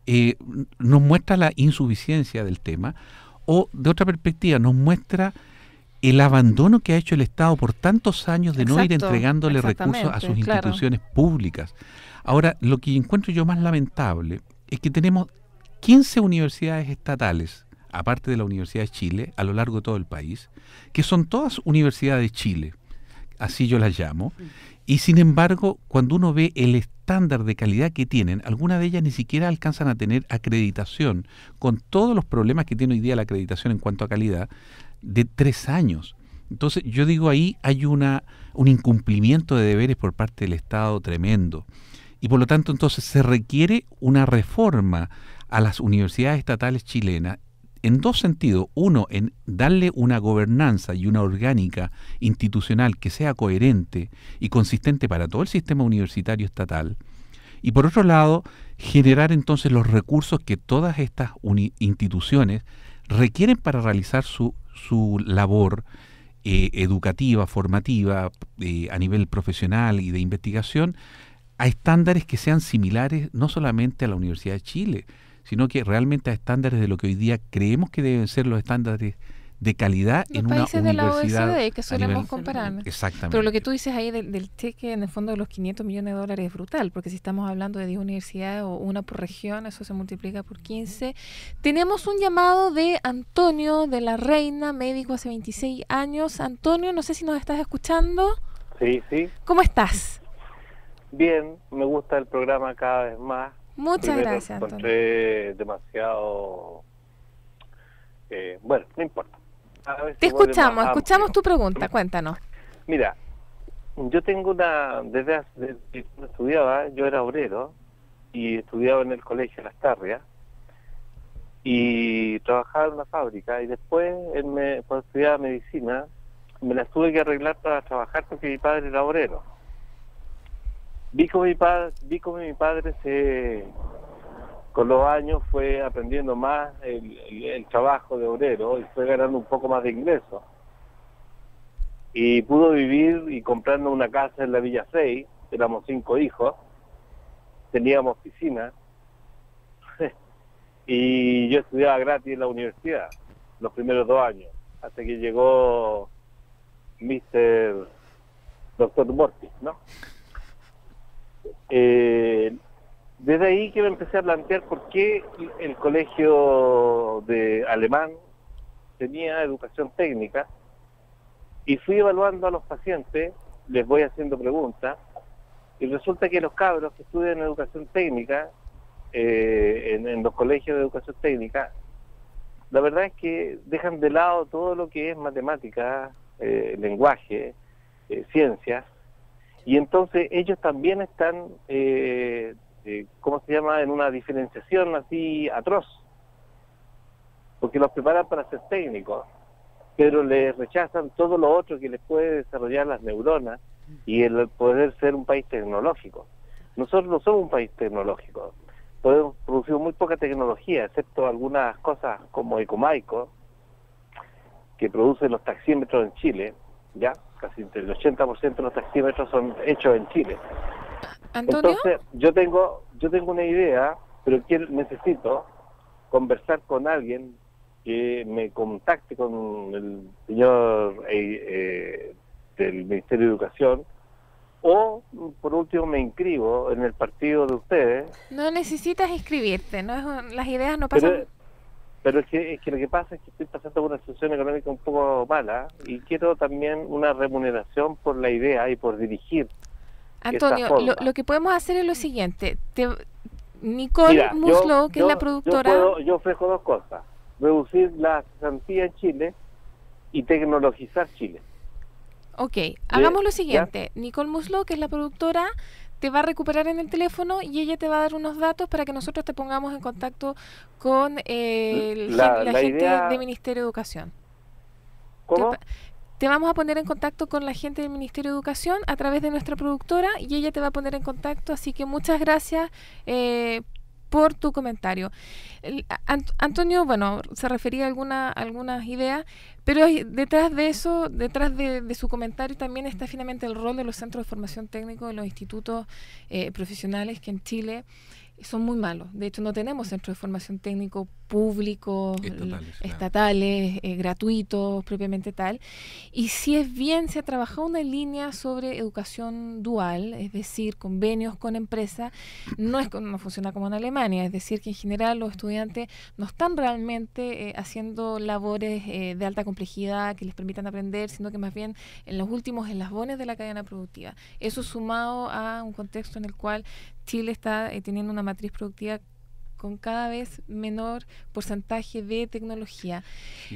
eh, nos muestra la insuficiencia del tema, o de otra perspectiva, nos muestra el abandono que ha hecho el Estado por tantos años de no ir entregándole recursos a sus instituciones públicas. Ahora, lo que encuentro yo más lamentable es que tenemos 15 universidades estatales, aparte de la Universidad de Chile, a lo largo de todo el país, que son todas universidades de Chile, así yo las llamo, mm. y sin embargo, cuando uno ve el estándar de calidad que tienen, algunas de ellas ni siquiera alcanzan a tener acreditación, con todos los problemas que tiene hoy día la acreditación en cuanto a calidad, de tres años. Entonces, yo digo ahí hay una, un incumplimiento de deberes por parte del Estado tremendo. Y por lo tanto, entonces se requiere una reforma a las universidades estatales chilenas en dos sentidos. Uno, en darle una gobernanza y una orgánica institucional que sea coherente y consistente para todo el sistema universitario estatal. Y por otro lado, generar entonces los recursos que todas estas instituciones requieren para realizar su, su labor eh, educativa, formativa, eh, a nivel profesional y de investigación, a estándares que sean similares no solamente a la Universidad de Chile, sino que realmente a estándares de lo que hoy día creemos que deben ser los estándares de calidad en una universidad. países de la OECD que solemos comparar. Exactamente. Pero lo que tú dices ahí del, del, cheque en el fondo de los 500 millones de dólares es brutal, porque si estamos hablando de 10 universidades o una por región, eso se multiplica por 15. Tenemos un llamado de Antonio de la Reina, médico hace 26 años. Antonio, no sé si nos estás escuchando. Sí, sí. ¿Cómo estás? Bien, me gusta el programa cada vez más. Muchas gracias, demasiado... Eh, bueno, no importa. Te escuchamos, escuchamos tu pregunta, cuéntanos. Mira, yo tengo una... Desde, que estudiaba, yo era obrero y estudiaba en el colegio Las Tarrias y trabajaba en la fábrica y después me, cuando estudiaba medicina me la tuve que arreglar para trabajar porque mi padre era obrero. Vi como mi, padre, vi mi padre con los años fue aprendiendo más el, trabajo de obrero y fue ganando un poco más de ingreso. Y pudo vivir y comprando una casa en la Villa 6, éramos cinco hijos, teníamos piscina (laughs) y yo estudiaba gratis en la universidad los primeros dos años, hasta que llegó Mr. Doctor Mortis, ¿no? Eh, desde ahí que me empecé a plantear por qué el colegio de alemán tenía educación técnica y fui evaluando a los pacientes, les voy haciendo preguntas y resulta que los cabros que estudian educación técnica eh, en, los colegios de educación técnica la verdad es que dejan de lado todo lo que es matemática, eh, lenguaje, ciencias, y entonces ellos también están, eh, eh, ¿cómo se llama?, en una diferenciación así atroz, porque los preparan para ser técnicos, pero les rechazan todo lo otro que les puede desarrollar las neuronas y el poder ser un país tecnológico. Nosotros no somos un país tecnológico, podemos producir muy poca tecnología, excepto algunas cosas como Ecomaico, que produce los taxímetros en Chile, ¿ya? Casi el 80% de los taxímetros son hechos en Chile. Entonces, yo tengo, yo tengo una idea, pero quiero, necesito conversar con alguien que me contacte con el señor eh, eh, del Ministerio de Educación o por último me inscribo en el partido de ustedes. No necesitas inscribirte, no las ideas no pasan pero es que, lo que pasa es que estoy pasando por una situación económica un poco mala y quiero también una remuneración por la idea y por dirigir. Antonio, lo, que podemos hacer es lo siguiente. Nicole que es la productora... Yo, puedo, ofrezco dos cosas. Reducir la cesantía en Chile y tecnologizar Chile. Ok, hagamos lo siguiente. Nicole Muslow, que es la productora, te va a recuperar en el teléfono y ella te va a dar unos datos para que nosotros te pongamos en contacto con eh, la, gente del Ministerio de Educación. ¿Cómo? Te, vamos a poner en contacto con la gente del Ministerio de Educación a través de nuestra productora y ella te va a poner en contacto. Así que muchas gracias eh, por tu comentario. Antonio, bueno, se refería a alguna, algunas ideas, pero detrás de eso, detrás de, su comentario también está finalmente el rol de los centros de formación técnico, de los institutos eh, profesionales que en Chile son muy malos. De hecho, no tenemos centros de formación técnico públicos, estatales, eh, gratuitos, propiamente tal. Y si es bien, se ha trabajado una línea sobre educación dual, es decir, convenios con empresas. No, es, no funciona como en Alemania, es decir, que en general los estudiantes no están realmente eh, haciendo labores eh, de alta complejidad que les permitan aprender, sino que más bien en los últimos eslabones de la cadena productiva. Eso sumado a un contexto en el cual Chile está eh, teniendo una matriz productiva con cada vez menor porcentaje de tecnología.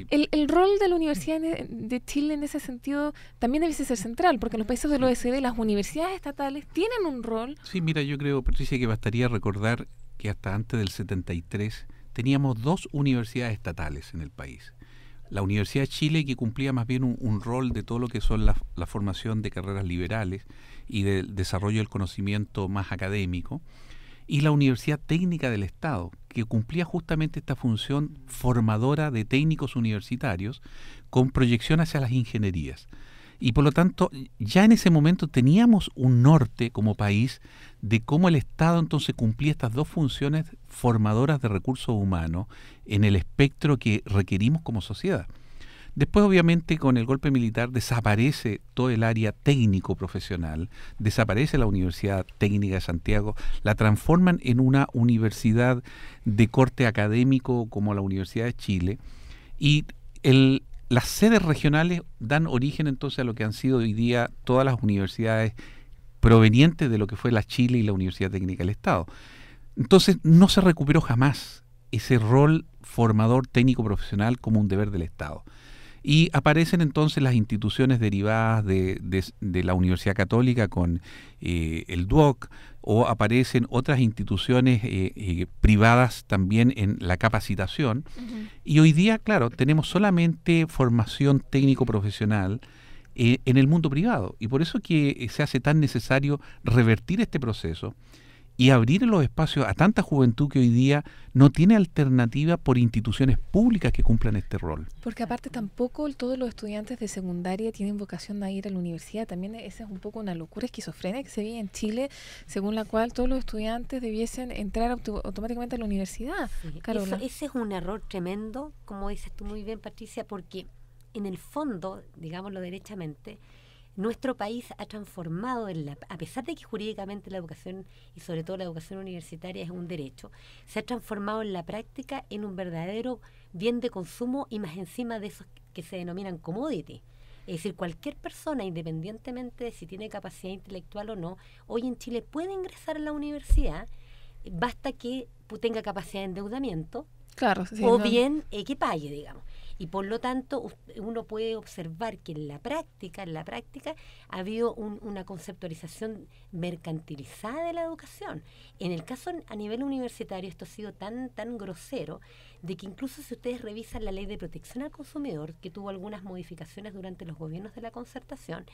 El, el, rol de la Universidad de Chile en ese sentido también debe ser central, porque en los países del OECD las universidades estatales tienen un rol. Sí, mira, yo creo, Patricia, que bastaría recordar que hasta antes del 73 teníamos dos universidades estatales en el país la Universidad de Chile que cumplía más bien un, rol de todo lo que son la formación de carreras liberales y del desarrollo del conocimiento más académico, y la Universidad Técnica del Estado, que cumplía justamente esta función formadora de técnicos universitarios con proyección hacia las ingenierías. Y por lo tanto, ya en ese momento teníamos un norte como país de cómo el Estado entonces cumplía estas dos funciones formadoras de recursos humanos en el espectro que requerimos como sociedad. Después, obviamente, con el golpe militar desaparece todo el área técnico-profesional, desaparece la Universidad Técnica de Santiago, la transforman en una universidad de corte académico como la Universidad de Chile y el, las sedes regionales dan origen entonces a lo que han sido hoy día todas las universidades provenientes de lo que fue la Chile y la Universidad Técnica del Estado. Entonces no se recuperó jamás ese rol formador técnico profesional como un deber del Estado. Y aparecen entonces las instituciones derivadas de, la Universidad Católica con eh, el DUOC, o aparecen otras instituciones eh, eh, privadas también en la capacitación. Y hoy día, claro, tenemos solamente formación técnico-profesional eh, en el mundo privado. Y por eso que se hace tan necesario revertir este proceso y abrir los espacios a tanta juventud que hoy día no tiene alternativa por instituciones públicas que cumplan este rol. Porque aparte tampoco todos los estudiantes de secundaria tienen vocación de ir a la universidad. También e, esa es un poco una locura esquizofrénica que se vive en Chile, según la cual todos los estudiantes debiesen entrar automáticamente a la universidad. ese es un error tremendo, como dices tú muy bien, Patricia, porque en el fondo, digámoslo derechamente, nuestro país ha transformado, en a pesar de que jurídicamente la educación y sobre todo la educación universitaria es un derecho, se ha transformado en la práctica en un verdadero bien de consumo y más encima de esos que se denominan commodity. Es decir, cualquier persona, independientemente de si tiene capacidad intelectual o no, hoy en Chile puede ingresar a la universidad, basta que tenga capacidad de endeudamiento, Claro, o bien equipaje eh, digamos y por lo tanto uno puede observar que en la práctica, en la práctica ha habido una conceptualización mercantilizada de la educación. En el caso a nivel universitario esto ha sido tan tan grosero de que incluso si ustedes revisan la ley de protección al consumidor, que tuvo algunas modificaciones durante los gobiernos de la concertación,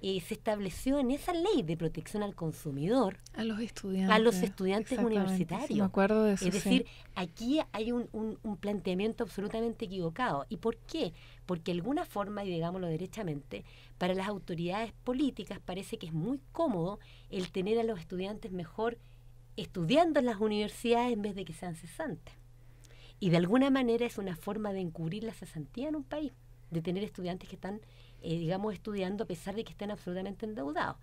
eh, se estableció en esa ley de protección al consumidor a los estudiantes, a los estudiantes universitarios. me acuerdo de es decir, aquí hay un, un planteamiento absolutamente equivocado. ¿Y por qué? porque de alguna forma, y digámoslo derechamente, para las autoridades políticas parece que es muy cómodo el tener a los estudiantes mejor estudiando en las universidades en vez de que sean cesantes. Y de alguna manera es una forma de encubrir la cesantía en un país, de tener estudiantes que están, eh, digamos, estudiando a pesar de que estén absolutamente endeudados.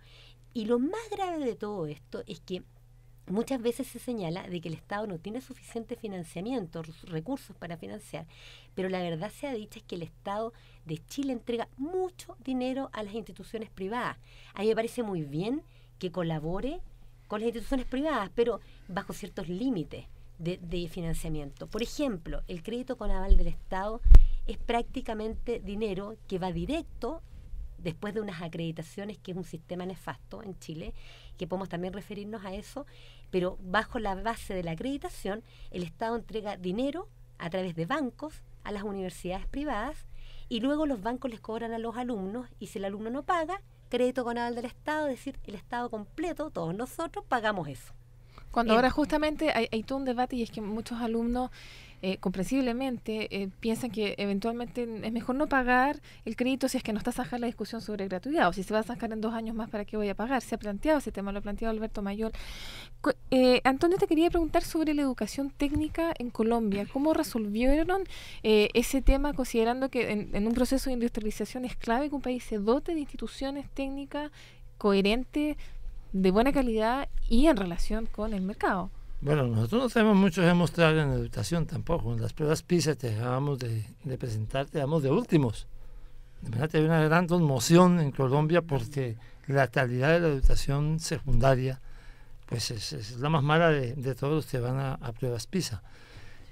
Y lo más grave de todo esto es que muchas veces se señala de que el Estado no tiene suficiente financiamiento, recursos para financiar, pero la verdad sea dicha es que el Estado de Chile entrega mucho dinero a las instituciones privadas. A mí me parece muy bien que colabore con las instituciones privadas, pero bajo ciertos límites de, financiamiento. Por ejemplo, el crédito con aval del Estado es prácticamente dinero que va directo después de unas acreditaciones, que es un sistema nefasto en Chile, que podemos también referirnos a eso, pero bajo la base de la acreditación, el Estado entrega dinero a través de bancos a las universidades privadas y luego los bancos les cobran a los alumnos y si el alumno no paga, crédito con aval del Estado, es decir, el Estado completo, todos nosotros, pagamos eso. Cuando ahora justamente hay, todo un debate y es que muchos alumnos eh, comprensiblemente eh, piensan que eventualmente es mejor no pagar el crédito si es que no está sacar la discusión sobre gratuidad o si se va a zanjar en dos años más para qué voy a pagar. Se ha planteado ese tema, lo ha planteado Alberto Mayor. Eh, Antonio, te quería preguntar sobre la educación técnica en Colombia. ¿Cómo resolvieron ese tema considerando que en, en un proceso de industrialización es clave que un país se dote de instituciones técnicas coherentes de buena calidad y en relación con el mercado. Bueno, nosotros no tenemos mucho que mostrar en educación tampoco. En las pruebas PISA te dejamos de, presentar, te damos de últimos. De verdad, hay una gran conmoción en Colombia porque la calidad de la educación secundaria pues es, la más mala de, todos los que van a, pruebas PISA.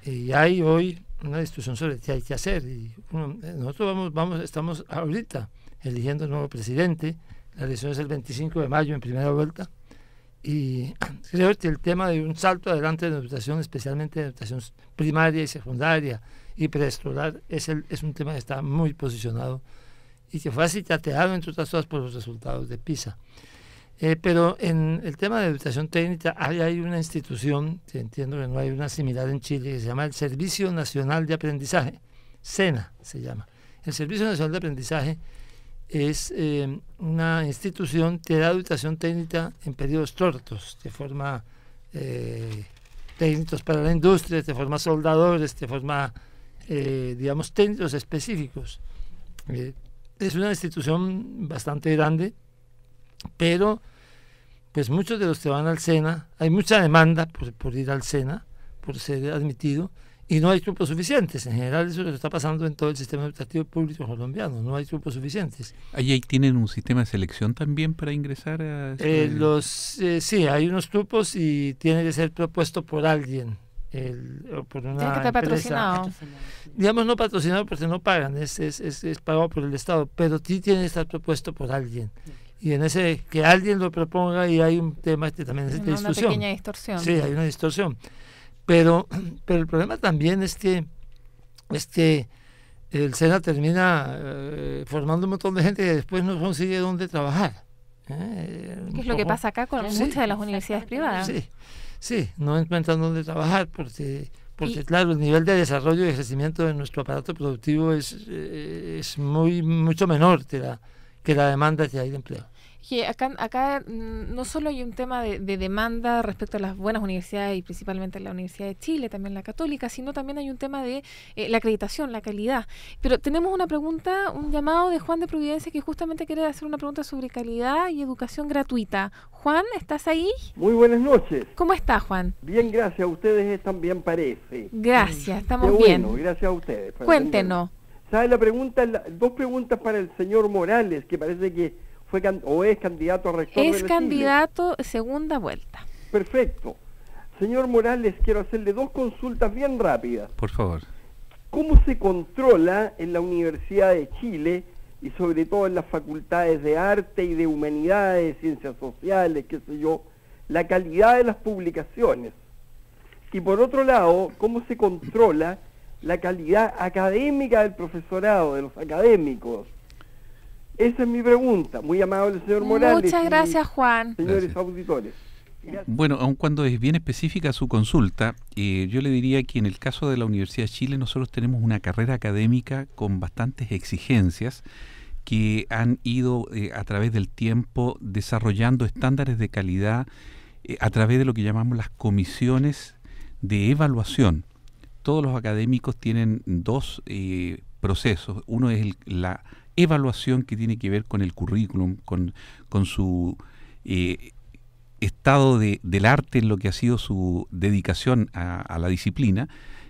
Y hay hoy una discusión sobre qué hay que hacer. Y eh, nosotros vamos, vamos, estamos ahorita eligiendo un nuevo presidente la elección es el 25 de mayo en primera vuelta. Y (clears throat) creo que el tema de un salto adelante de educación, especialmente de educación primaria y secundaria y preescolar, es, el, es un tema que está muy posicionado y que fue así tateado, entre otras cosas, por los resultados de PISA. Eh, pero en el tema de educación técnica hay, hay una institución, que entiendo que no hay una similar en Chile, que se llama el Servicio Nacional de Aprendizaje, SENA se llama. El Servicio Nacional de Aprendizaje es eh, una institución que da educación técnica en periodos cortos, de forma eh, técnicos para la industria, de forma soldadores, de forma, eh, digamos, técnicos específicos. es una institución bastante grande, pero pues muchos de los que van al SENA, hay mucha demanda por ir al SENA, por ser admitido, y no hay grupos suficientes. En general eso es lo que está pasando en todo el sistema educativo público colombiano, no hay grupos suficientes. ¿Ahí tienen un sistema de selección también para ingresar a... Eh, este los, eh, sí, hay unos grupos y tiene que ser propuesto por alguien. El, o por una tiene que patrocinado. Digamos no patrocinado porque no pagan, es, es, es, pagado por el Estado, pero sí tiene que estar propuesto por alguien y en ese que alguien lo proponga y hay un tema que este también es de Una distorsión. Sí, hay una distorsión. Pero, (clears throat) pero el problema también es que, es el SENA termina eh, formando un montón de gente que después no consigue dónde trabajar. ¿eh? es lo que pasa acá con muchas de las universidades privadas? Sí, sí, no encuentran dónde trabajar porque porque claro, el nivel de desarrollo y crecimiento de nuestro aparato productivo es, eh, es muy mucho menor que la, que la demanda que hay de empleo que acá, acá mm, no solo hay un tema de, demanda respecto a las buenas universidades y principalmente la Universidad de Chile, también la católica, sino también hay un tema de eh, la acreditación, la calidad. Pero tenemos una pregunta, un llamado de Juan de Providencia que justamente quiere hacer una pregunta sobre calidad y educación gratuita. Juan, ¿estás ahí? Muy buenas noches. ¿Cómo está, Juan? Bien, gracias. A ustedes también parece. Gracias, estamos bien. Bueno, gracias a ustedes. Cuéntenos. ¿Sabe la pregunta? dos preguntas para el señor Morales, que parece que o es candidato a rector. Es candidato segunda vuelta. Perfecto. Señor Morales, quiero hacerle dos consultas bien rápidas. Por favor. ¿Cómo se controla en la Universidad de Chile y sobre todo en las facultades de arte y de humanidades, ciencias sociales, qué sé yo, la calidad de las publicaciones? Y por otro lado, ¿cómo se controla la calidad académica del profesorado, de los académicos? Esa es mi pregunta, muy amable señor Morales. Muchas gracias, Juan. Señores auditores. Bueno, aun cuando es bien específica su consulta, eh, yo le diría que en el caso de la Universidad de Chile nosotros tenemos una carrera académica con bastantes exigencias que han ido eh, a través del tiempo desarrollando estándares de calidad eh, a través de lo que llamamos las comisiones de evaluación. Todos los académicos tienen dos procesos. Uno es la evaluación que tiene que ver con el currículum, con, su eh, estado del arte en lo que ha sido su dedicación a, la disciplina.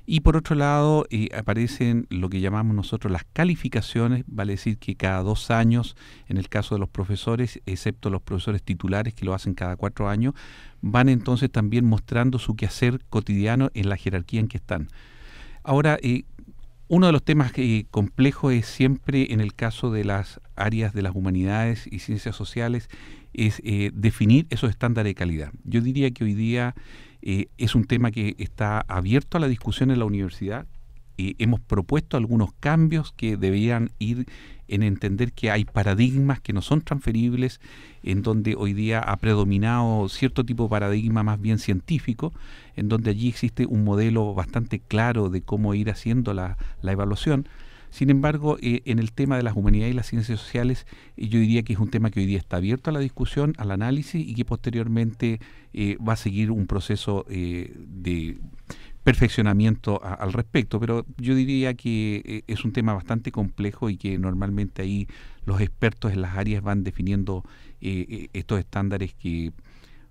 Y por otro lado eh, aparecen lo que llamamos nosotros las calificaciones, vale decir que cada dos años, en el caso de los profesores, excepto los profesores titulares que lo hacen cada cuatro años, van entonces también mostrando su quehacer cotidiano en la jerarquía en que están. Ahora, eh, uno de los temas complejos es siempre en el caso de las áreas de las humanidades y ciencias sociales es eh, definir esos estándares de calidad. Yo diría que hoy día eh, es un tema que está abierto a la discusión en la universidad. y eh, hemos propuesto algunos cambios que deberían ir en entender que hay paradigmas que no son transferibles, en donde hoy día ha predominado cierto tipo de paradigma más bien científico, en donde allí existe un modelo bastante claro de cómo ir haciendo la, evaluación. Sin embargo, eh, en el tema de las humanidades y las ciencias sociales, eh, yo diría que es un tema que hoy día está abierto a la discusión, al análisis y que posteriormente eh, va a seguir un proceso de perfeccionamiento al respecto, pero yo diría que eh, es un tema bastante complejo y que normalmente ahí los expertos en las áreas van definiendo eh, eh, estos estándares que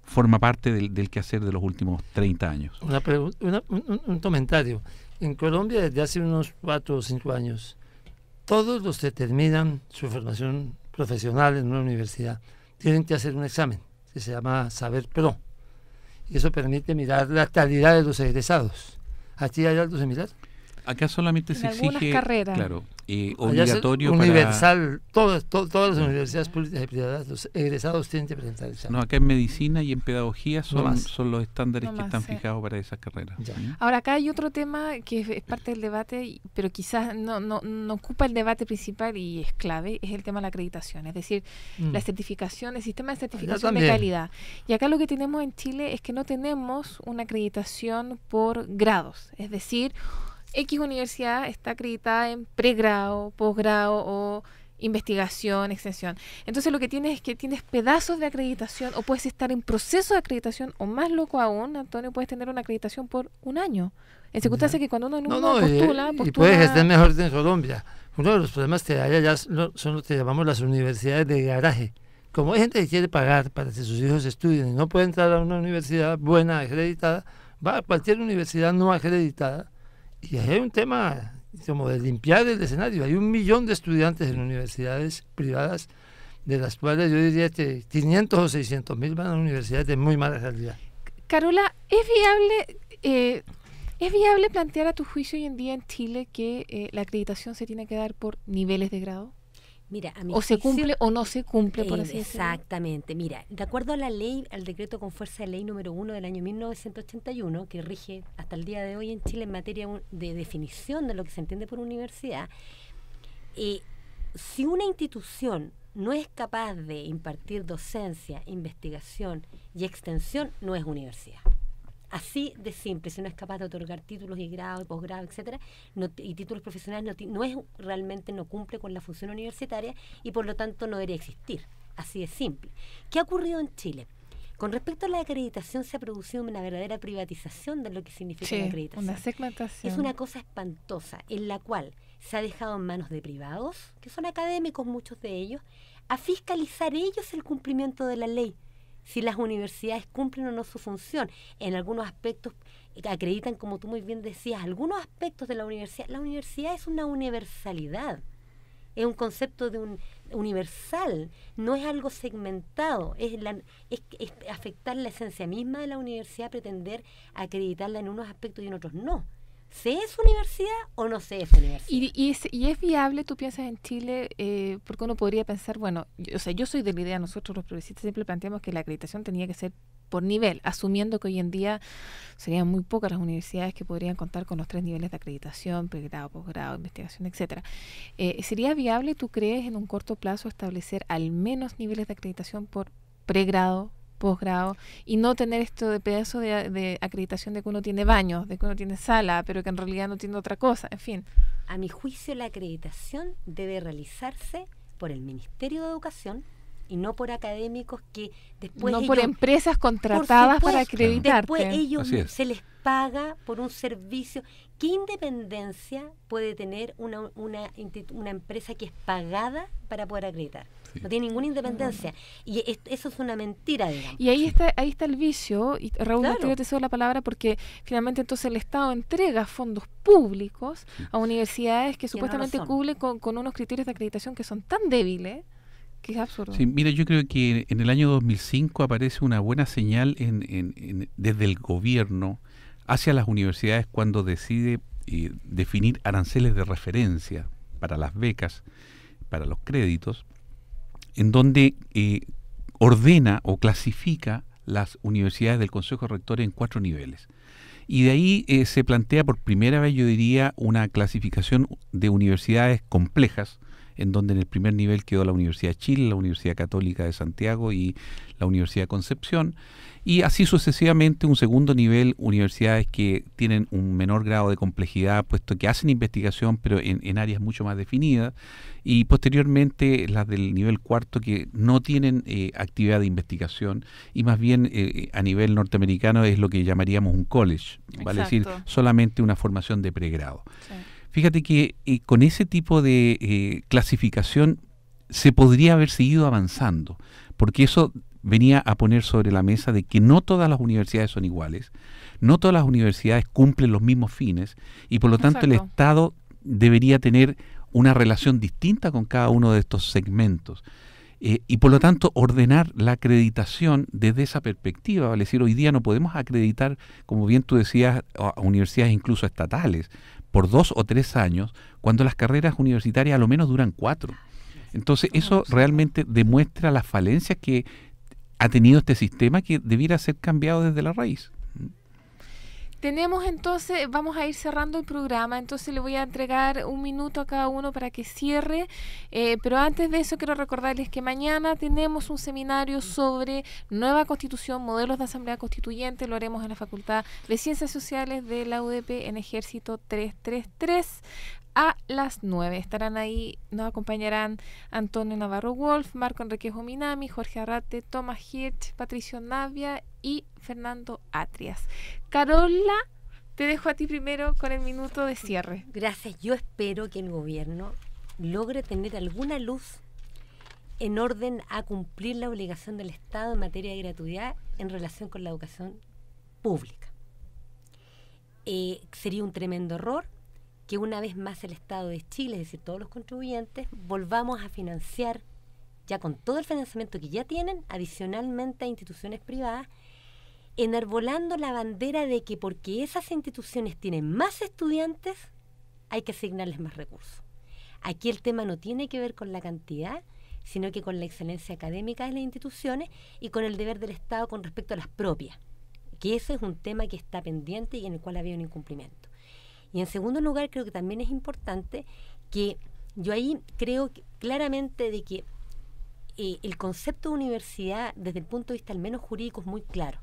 forma parte del, del, quehacer de los últimos 30 años. un, un, comentario. En Colombia desde hace unos 4 o 5 años, todos los que terminan su formación profesional en una universidad tienen que hacer un examen que se llama Saber Pro y eso permite mirar la calidad de los egresados. ¿A hay algo similar? acá solamente se exige. carreras. Claro, y eh, obligatorio. Universal, todas todas las universidades públicas y privadas, los egresados tienen que presentar No, acá en medicina y en pedagogía son, son los estándares que están fijados para esas carreras. ¿Mm? Ahora, acá hay otro tema que es, parte del debate, pero quizás no, no, no ocupa el debate principal y es clave, es el tema de la acreditación, es decir, mm. la certificación, el sistema de certificación de calidad. Y acá lo que tenemos en Chile es que no tenemos una acreditación por grados, es decir, X universidad está acreditada en pregrado, posgrado o investigación, extensión. Entonces lo que tienes es que tienes pedazos de acreditación o puedes estar en proceso de acreditación o más loco aún, Antonio, puedes tener una acreditación por un año. En circunstancias que cuando uno no, no, eh, postula, y, Y puedes estar mejor en Colombia. Uno de los problemas que hay allá son lo que llamamos las universidades de garaje. Como hay gente que quiere pagar para que sus hijos estudien y no puede entrar a una universidad buena, acreditada, va a cualquier universidad no acreditada y hay un tema como de limpiar el escenario. Hay un millón de estudiantes en universidades privadas, de las cuales yo diría que 500 o 600 mil van a universidades de muy mala calidad. Carola, ¿es viable, eh, ¿es viable plantear a tu juicio hoy en día en Chile que eh, la acreditación se tiene que dar por niveles de grado? o se cumple o no se cumple, por Exactamente. Mira, de acuerdo a la ley, al decreto con fuerza de ley número uno del año 1981, que rige hasta el día de hoy en Chile en materia de definición de lo que se entiende por universidad, eh, si una institución no es capaz de impartir docencia, investigación y extensión, no es universidad. Así de simple, si no es capaz de otorgar títulos y grados, y posgrado, etcétera, no, y títulos profesionales, no, es realmente no cumple con la función universitaria y por lo tanto no debería existir. Así de simple. ¿Qué ha ocurrido en Chile? Con respecto a la acreditación, se ha producido una verdadera privatización de lo que significa la acreditación. Una segmentación. Es una cosa espantosa en la cual se ha dejado en manos de privados, que son académicos muchos de ellos, a fiscalizar ellos el cumplimiento de la ley si las universidades cumplen o no su función. En algunos aspectos acreditan, como tú muy bien decías, algunos aspectos de la universidad. La universidad es una universalidad, es un concepto de un universal, no es algo segmentado, es, la, es, es afectar la esencia misma de la universidad, pretender acreditarla en unos aspectos y en otros no. ¿se es universidad o no se es universidad? ¿Y, y, es, y es, viable, tú piensas en Chile, eh, porque uno podría pensar, bueno, yo, o sea, yo soy de la idea, nosotros los progresistas siempre planteamos que la acreditación tenía que ser por nivel, asumiendo que hoy en día serían muy pocas las universidades que podrían contar con los tres niveles de acreditación, pregrado, posgrado, investigación, etcétera. Eh, ¿Sería viable, tú crees, en un corto plazo establecer al menos niveles de acreditación por pregrado, posgrado y no tener esto de pedazo de, acreditación de que uno tiene baños, de que uno tiene sala, pero que en realidad no tiene otra cosa, en fin. A mi juicio, la acreditación debe realizarse por el Ministerio de Educación y no por académicos que después... No por empresas contratadas para acreditar Después ellos se les paga por un servicio. ¿Qué independencia puede tener una, una, una empresa que es pagada para poder acreditar? no tiene ninguna independencia. Y eso es una mentira, Y ahí está, ahí está el vicio, y Raúl, te cedo la palabra porque finalmente entonces el Estado entrega fondos públicos a universidades que, supuestamente cubren con, unos criterios de acreditación que son tan débiles. Que es absurdo. Sí, mira, yo creo que en el año 2005 aparece una buena señal desde el gobierno hacia las universidades cuando decide eh, definir aranceles de referencia para las becas, para los créditos, en donde eh, ordena o clasifica las universidades del Consejo Rector en cuatro niveles. Y de ahí eh, se plantea por primera vez, yo diría, una clasificación de universidades complejas, en donde en el primer nivel quedó la Universidad de Chile, la Universidad Católica de Santiago y la Universidad de Concepción, y así sucesivamente un segundo nivel, universidades que tienen un menor grado de complejidad, puesto que hacen investigación, pero en, áreas mucho más definidas, y posteriormente las del nivel cuarto que no tienen eh, actividad de investigación, y más bien eh, eh, a nivel norteamericano es lo que llamaríamos un college, vale es decir, solamente una formación de pregrado. Fíjate que eh, con ese tipo de eh, clasificación se podría haber seguido avanzando, porque eso venía a poner sobre la mesa de que no todas las universidades son iguales, no todas las universidades cumplen los mismos fines y por lo tanto el Estado debería tener una relación distinta con cada uno de estos segmentos. Eh, y por lo tanto ordenar la acreditación desde esa perspectiva, vale es decir, hoy día no podemos acreditar, como bien tú decías, a universidades incluso estatales, por dos o tres años, cuando las carreras universitarias a lo menos duran cuatro. Entonces eso realmente demuestra las falencias que ha tenido este sistema que debiera ser cambiado desde la raíz. Tenemos entonces, vamos a ir cerrando el programa, entonces le voy a entregar un minuto a cada uno para que cierre, eh, pero antes de eso quiero recordarles que mañana tenemos un seminario sobre nueva constitución, modelos de asamblea constituyente, lo haremos en la Facultad de Ciencias Sociales de la UDP en Ejército 333 a las 9. Estarán ahí, nos acompañarán Antonio Navarro Wolf, Marco Enriquejo Minami, Jorge Arrate, Thomas Hirsch, Patricio Navia y Fernando Atrias. Carola, te dejo a ti primero con el minuto de cierre. Gracias. Yo espero que el gobierno logre tener alguna luz en orden a cumplir la obligación del Estado en materia de gratuidad en relación con la educación pública. Eh, sería un tremendo error que una vez más el Estado de Chile, es decir, todos los contribuyentes, volvamos a financiar, ya con todo el financiamiento que ya tienen, adicionalmente a instituciones privadas, enarbolando la bandera de que porque esas instituciones tienen más estudiantes, hay que asignarles más recursos. Aquí el tema no tiene que ver con la cantidad, sino que con la excelencia académica de las instituciones y con el deber del Estado con respecto a las propias, que eso es un tema que está pendiente y en el cual había un incumplimiento. Y en segundo lugar, creo que también es importante que yo ahí creo claramente de que eh, el concepto de universidad, desde el punto de vista al menos jurídico, es muy claro.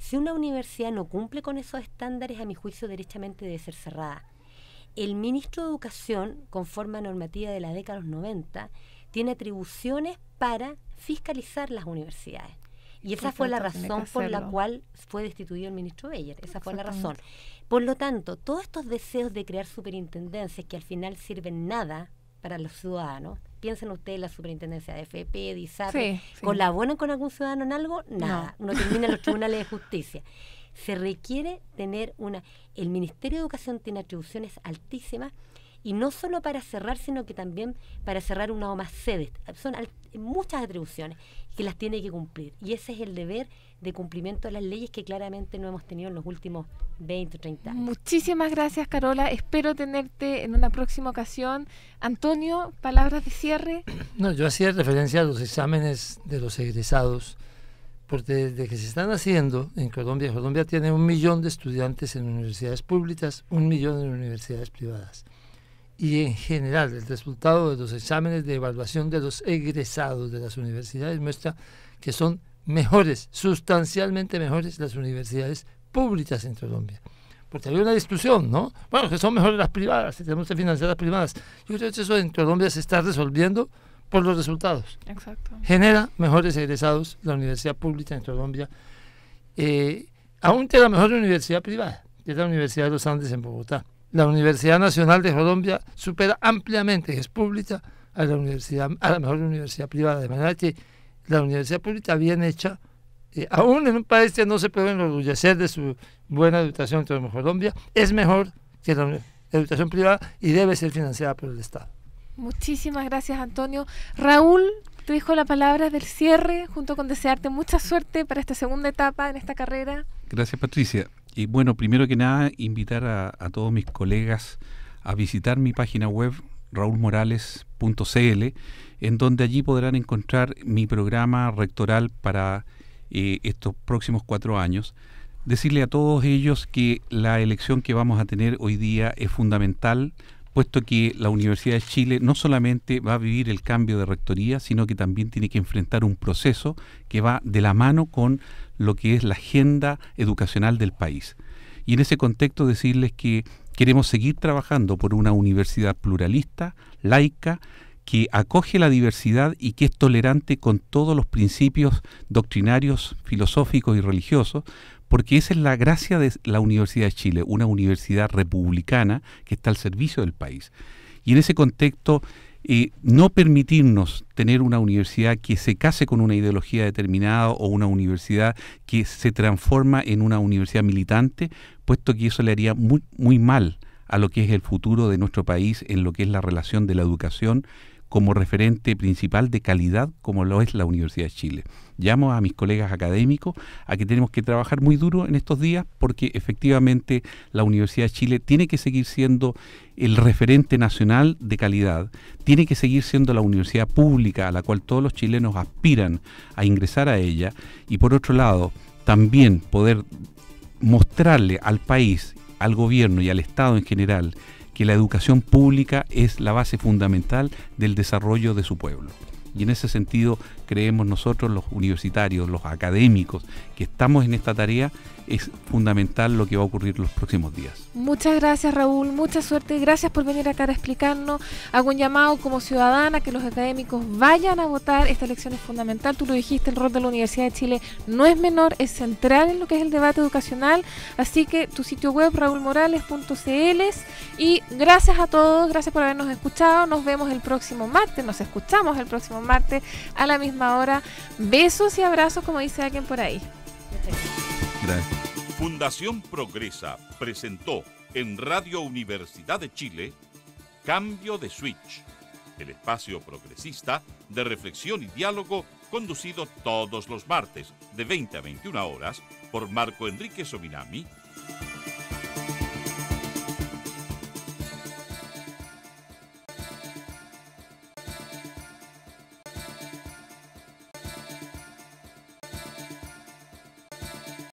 Si una universidad no cumple con esos estándares, a mi juicio, derechamente debe ser cerrada. El ministro de Educación, conforme a normativa de la década de los 90, tiene atribuciones para fiscalizar las universidades. Y esa fue la razón por la cual fue destituido el ministro Beyer. Esa fue la razón. Por lo tanto, todos estos deseos de crear superintendencias que al final sirven nada para los ciudadanos, piensen ustedes la superintendencia de FP, DISAPE, sí, colaboran con algún ciudadano en algo, nada, no. uno termina los tribunales de justicia. Se requiere tener una... El Ministerio de Educación tiene atribuciones altísimas y no solo para cerrar, sino que también para cerrar una o más sedes. Son muchas atribuciones que las tiene que cumplir y ese es el deber de cumplimiento de las leyes que claramente no hemos tenido en los últimos 20 o 30 años. Muchísimas gracias Carola, espero tenerte en una próxima ocasión. Antonio, palabras de cierre. (clears throat) No, yo hacía referencia a los exámenes de los egresados, porque desde que se están haciendo en Colombia, Colombia tiene un millón de estudiantes en universidades públicas, un millón en universidades privadas y en general el resultado de los exámenes de evaluación de los egresados de las universidades muestra que son mejores, sustancialmente mejores las universidades públicas en Colombia. Porque había una discusión, ¿no? Bueno, que son mejores las privadas, si tenemos que financiar las privadas. Yo creo que eso en Colombia se está resolviendo por los resultados. Exacto. Genera mejores egresados la universidad pública en Colombia, eh, aún que la mejor universidad privada, que es la Universidad de los Andes en Bogotá la Universidad Nacional de Colombia supera ampliamente, es pública, a la, universidad, a la mejor universidad privada. De manera la universidad pública bien hecha, eh, aún en un país que no se puede enorgullecer de su buena educación en Colombia, es mejor que la educación privada y debe ser financiada por el Estado. Muchísimas gracias, Antonio. Raúl, te dijo la palabra del cierre, junto con desearte mucha suerte para esta segunda etapa en esta carrera. Gracias, Patricia. Y bueno, primero que nada, invitar a, todos mis colegas a visitar mi página web raulmorales.cl, en donde allí podrán encontrar mi programa rectoral para eh, estos próximos cuatro años. Decirle a todos ellos que la elección que vamos a tener hoy día es fundamental puesto que la Universidad de Chile no solamente va a vivir el cambio de rectoría, sino que también tiene que enfrentar un proceso que va de la mano con lo que es la agenda educacional del país. Y en ese contexto decirles que queremos seguir trabajando por una universidad pluralista, laica, que acoge la diversidad y que es tolerante con todos los principios doctrinarios, filosóficos y religiosos, porque esa es la gracia de la Universidad de Chile, una universidad republicana que está al servicio del país. Y en ese contexto, eh, no permitirnos tener una universidad que se case con una ideología determinada o una universidad que se transforma en una universidad militante, puesto que eso le haría muy, muy mal a lo que es el futuro de nuestro país en lo que es la relación de la educación como referente principal de calidad como lo es la Universidad de Chile. Llamo a mis colegas académicos a que tenemos que trabajar muy duro en estos días porque efectivamente la Universidad de Chile tiene que seguir siendo el referente nacional de calidad, tiene que seguir siendo la universidad pública a la cual todos los chilenos aspiran a ingresar a ella y por otro lado también poder mostrarle al país, al gobierno y al Estado en general que la educación pública es la base fundamental del desarrollo de su pueblo. Y en ese sentido creemos nosotros los universitarios, los académicos que estamos en esta tarea, es fundamental lo que va a ocurrir los próximos días. Muchas gracias Raúl, mucha suerte, gracias por venir acá a explicarnos. Hago un llamado como ciudadana que los académicos vayan a votar, esta elección es fundamental, tú lo dijiste, el rol de la Universidad de Chile no es menor, es central en lo que es el debate educacional, así que tu sitio web raúlmorales.cl y gracias a todos, gracias por habernos escuchado, nos vemos el próximo martes, nos escuchamos el próximo martes a la misma hora. Besos y abrazos como dice alguien por ahí. Fundación Progresa presentó en Radio Universidad de Chile Cambio de Switch, el espacio progresista de reflexión y diálogo conducido todos los martes de 20 a 21 horas por Marco Enrique Sominami.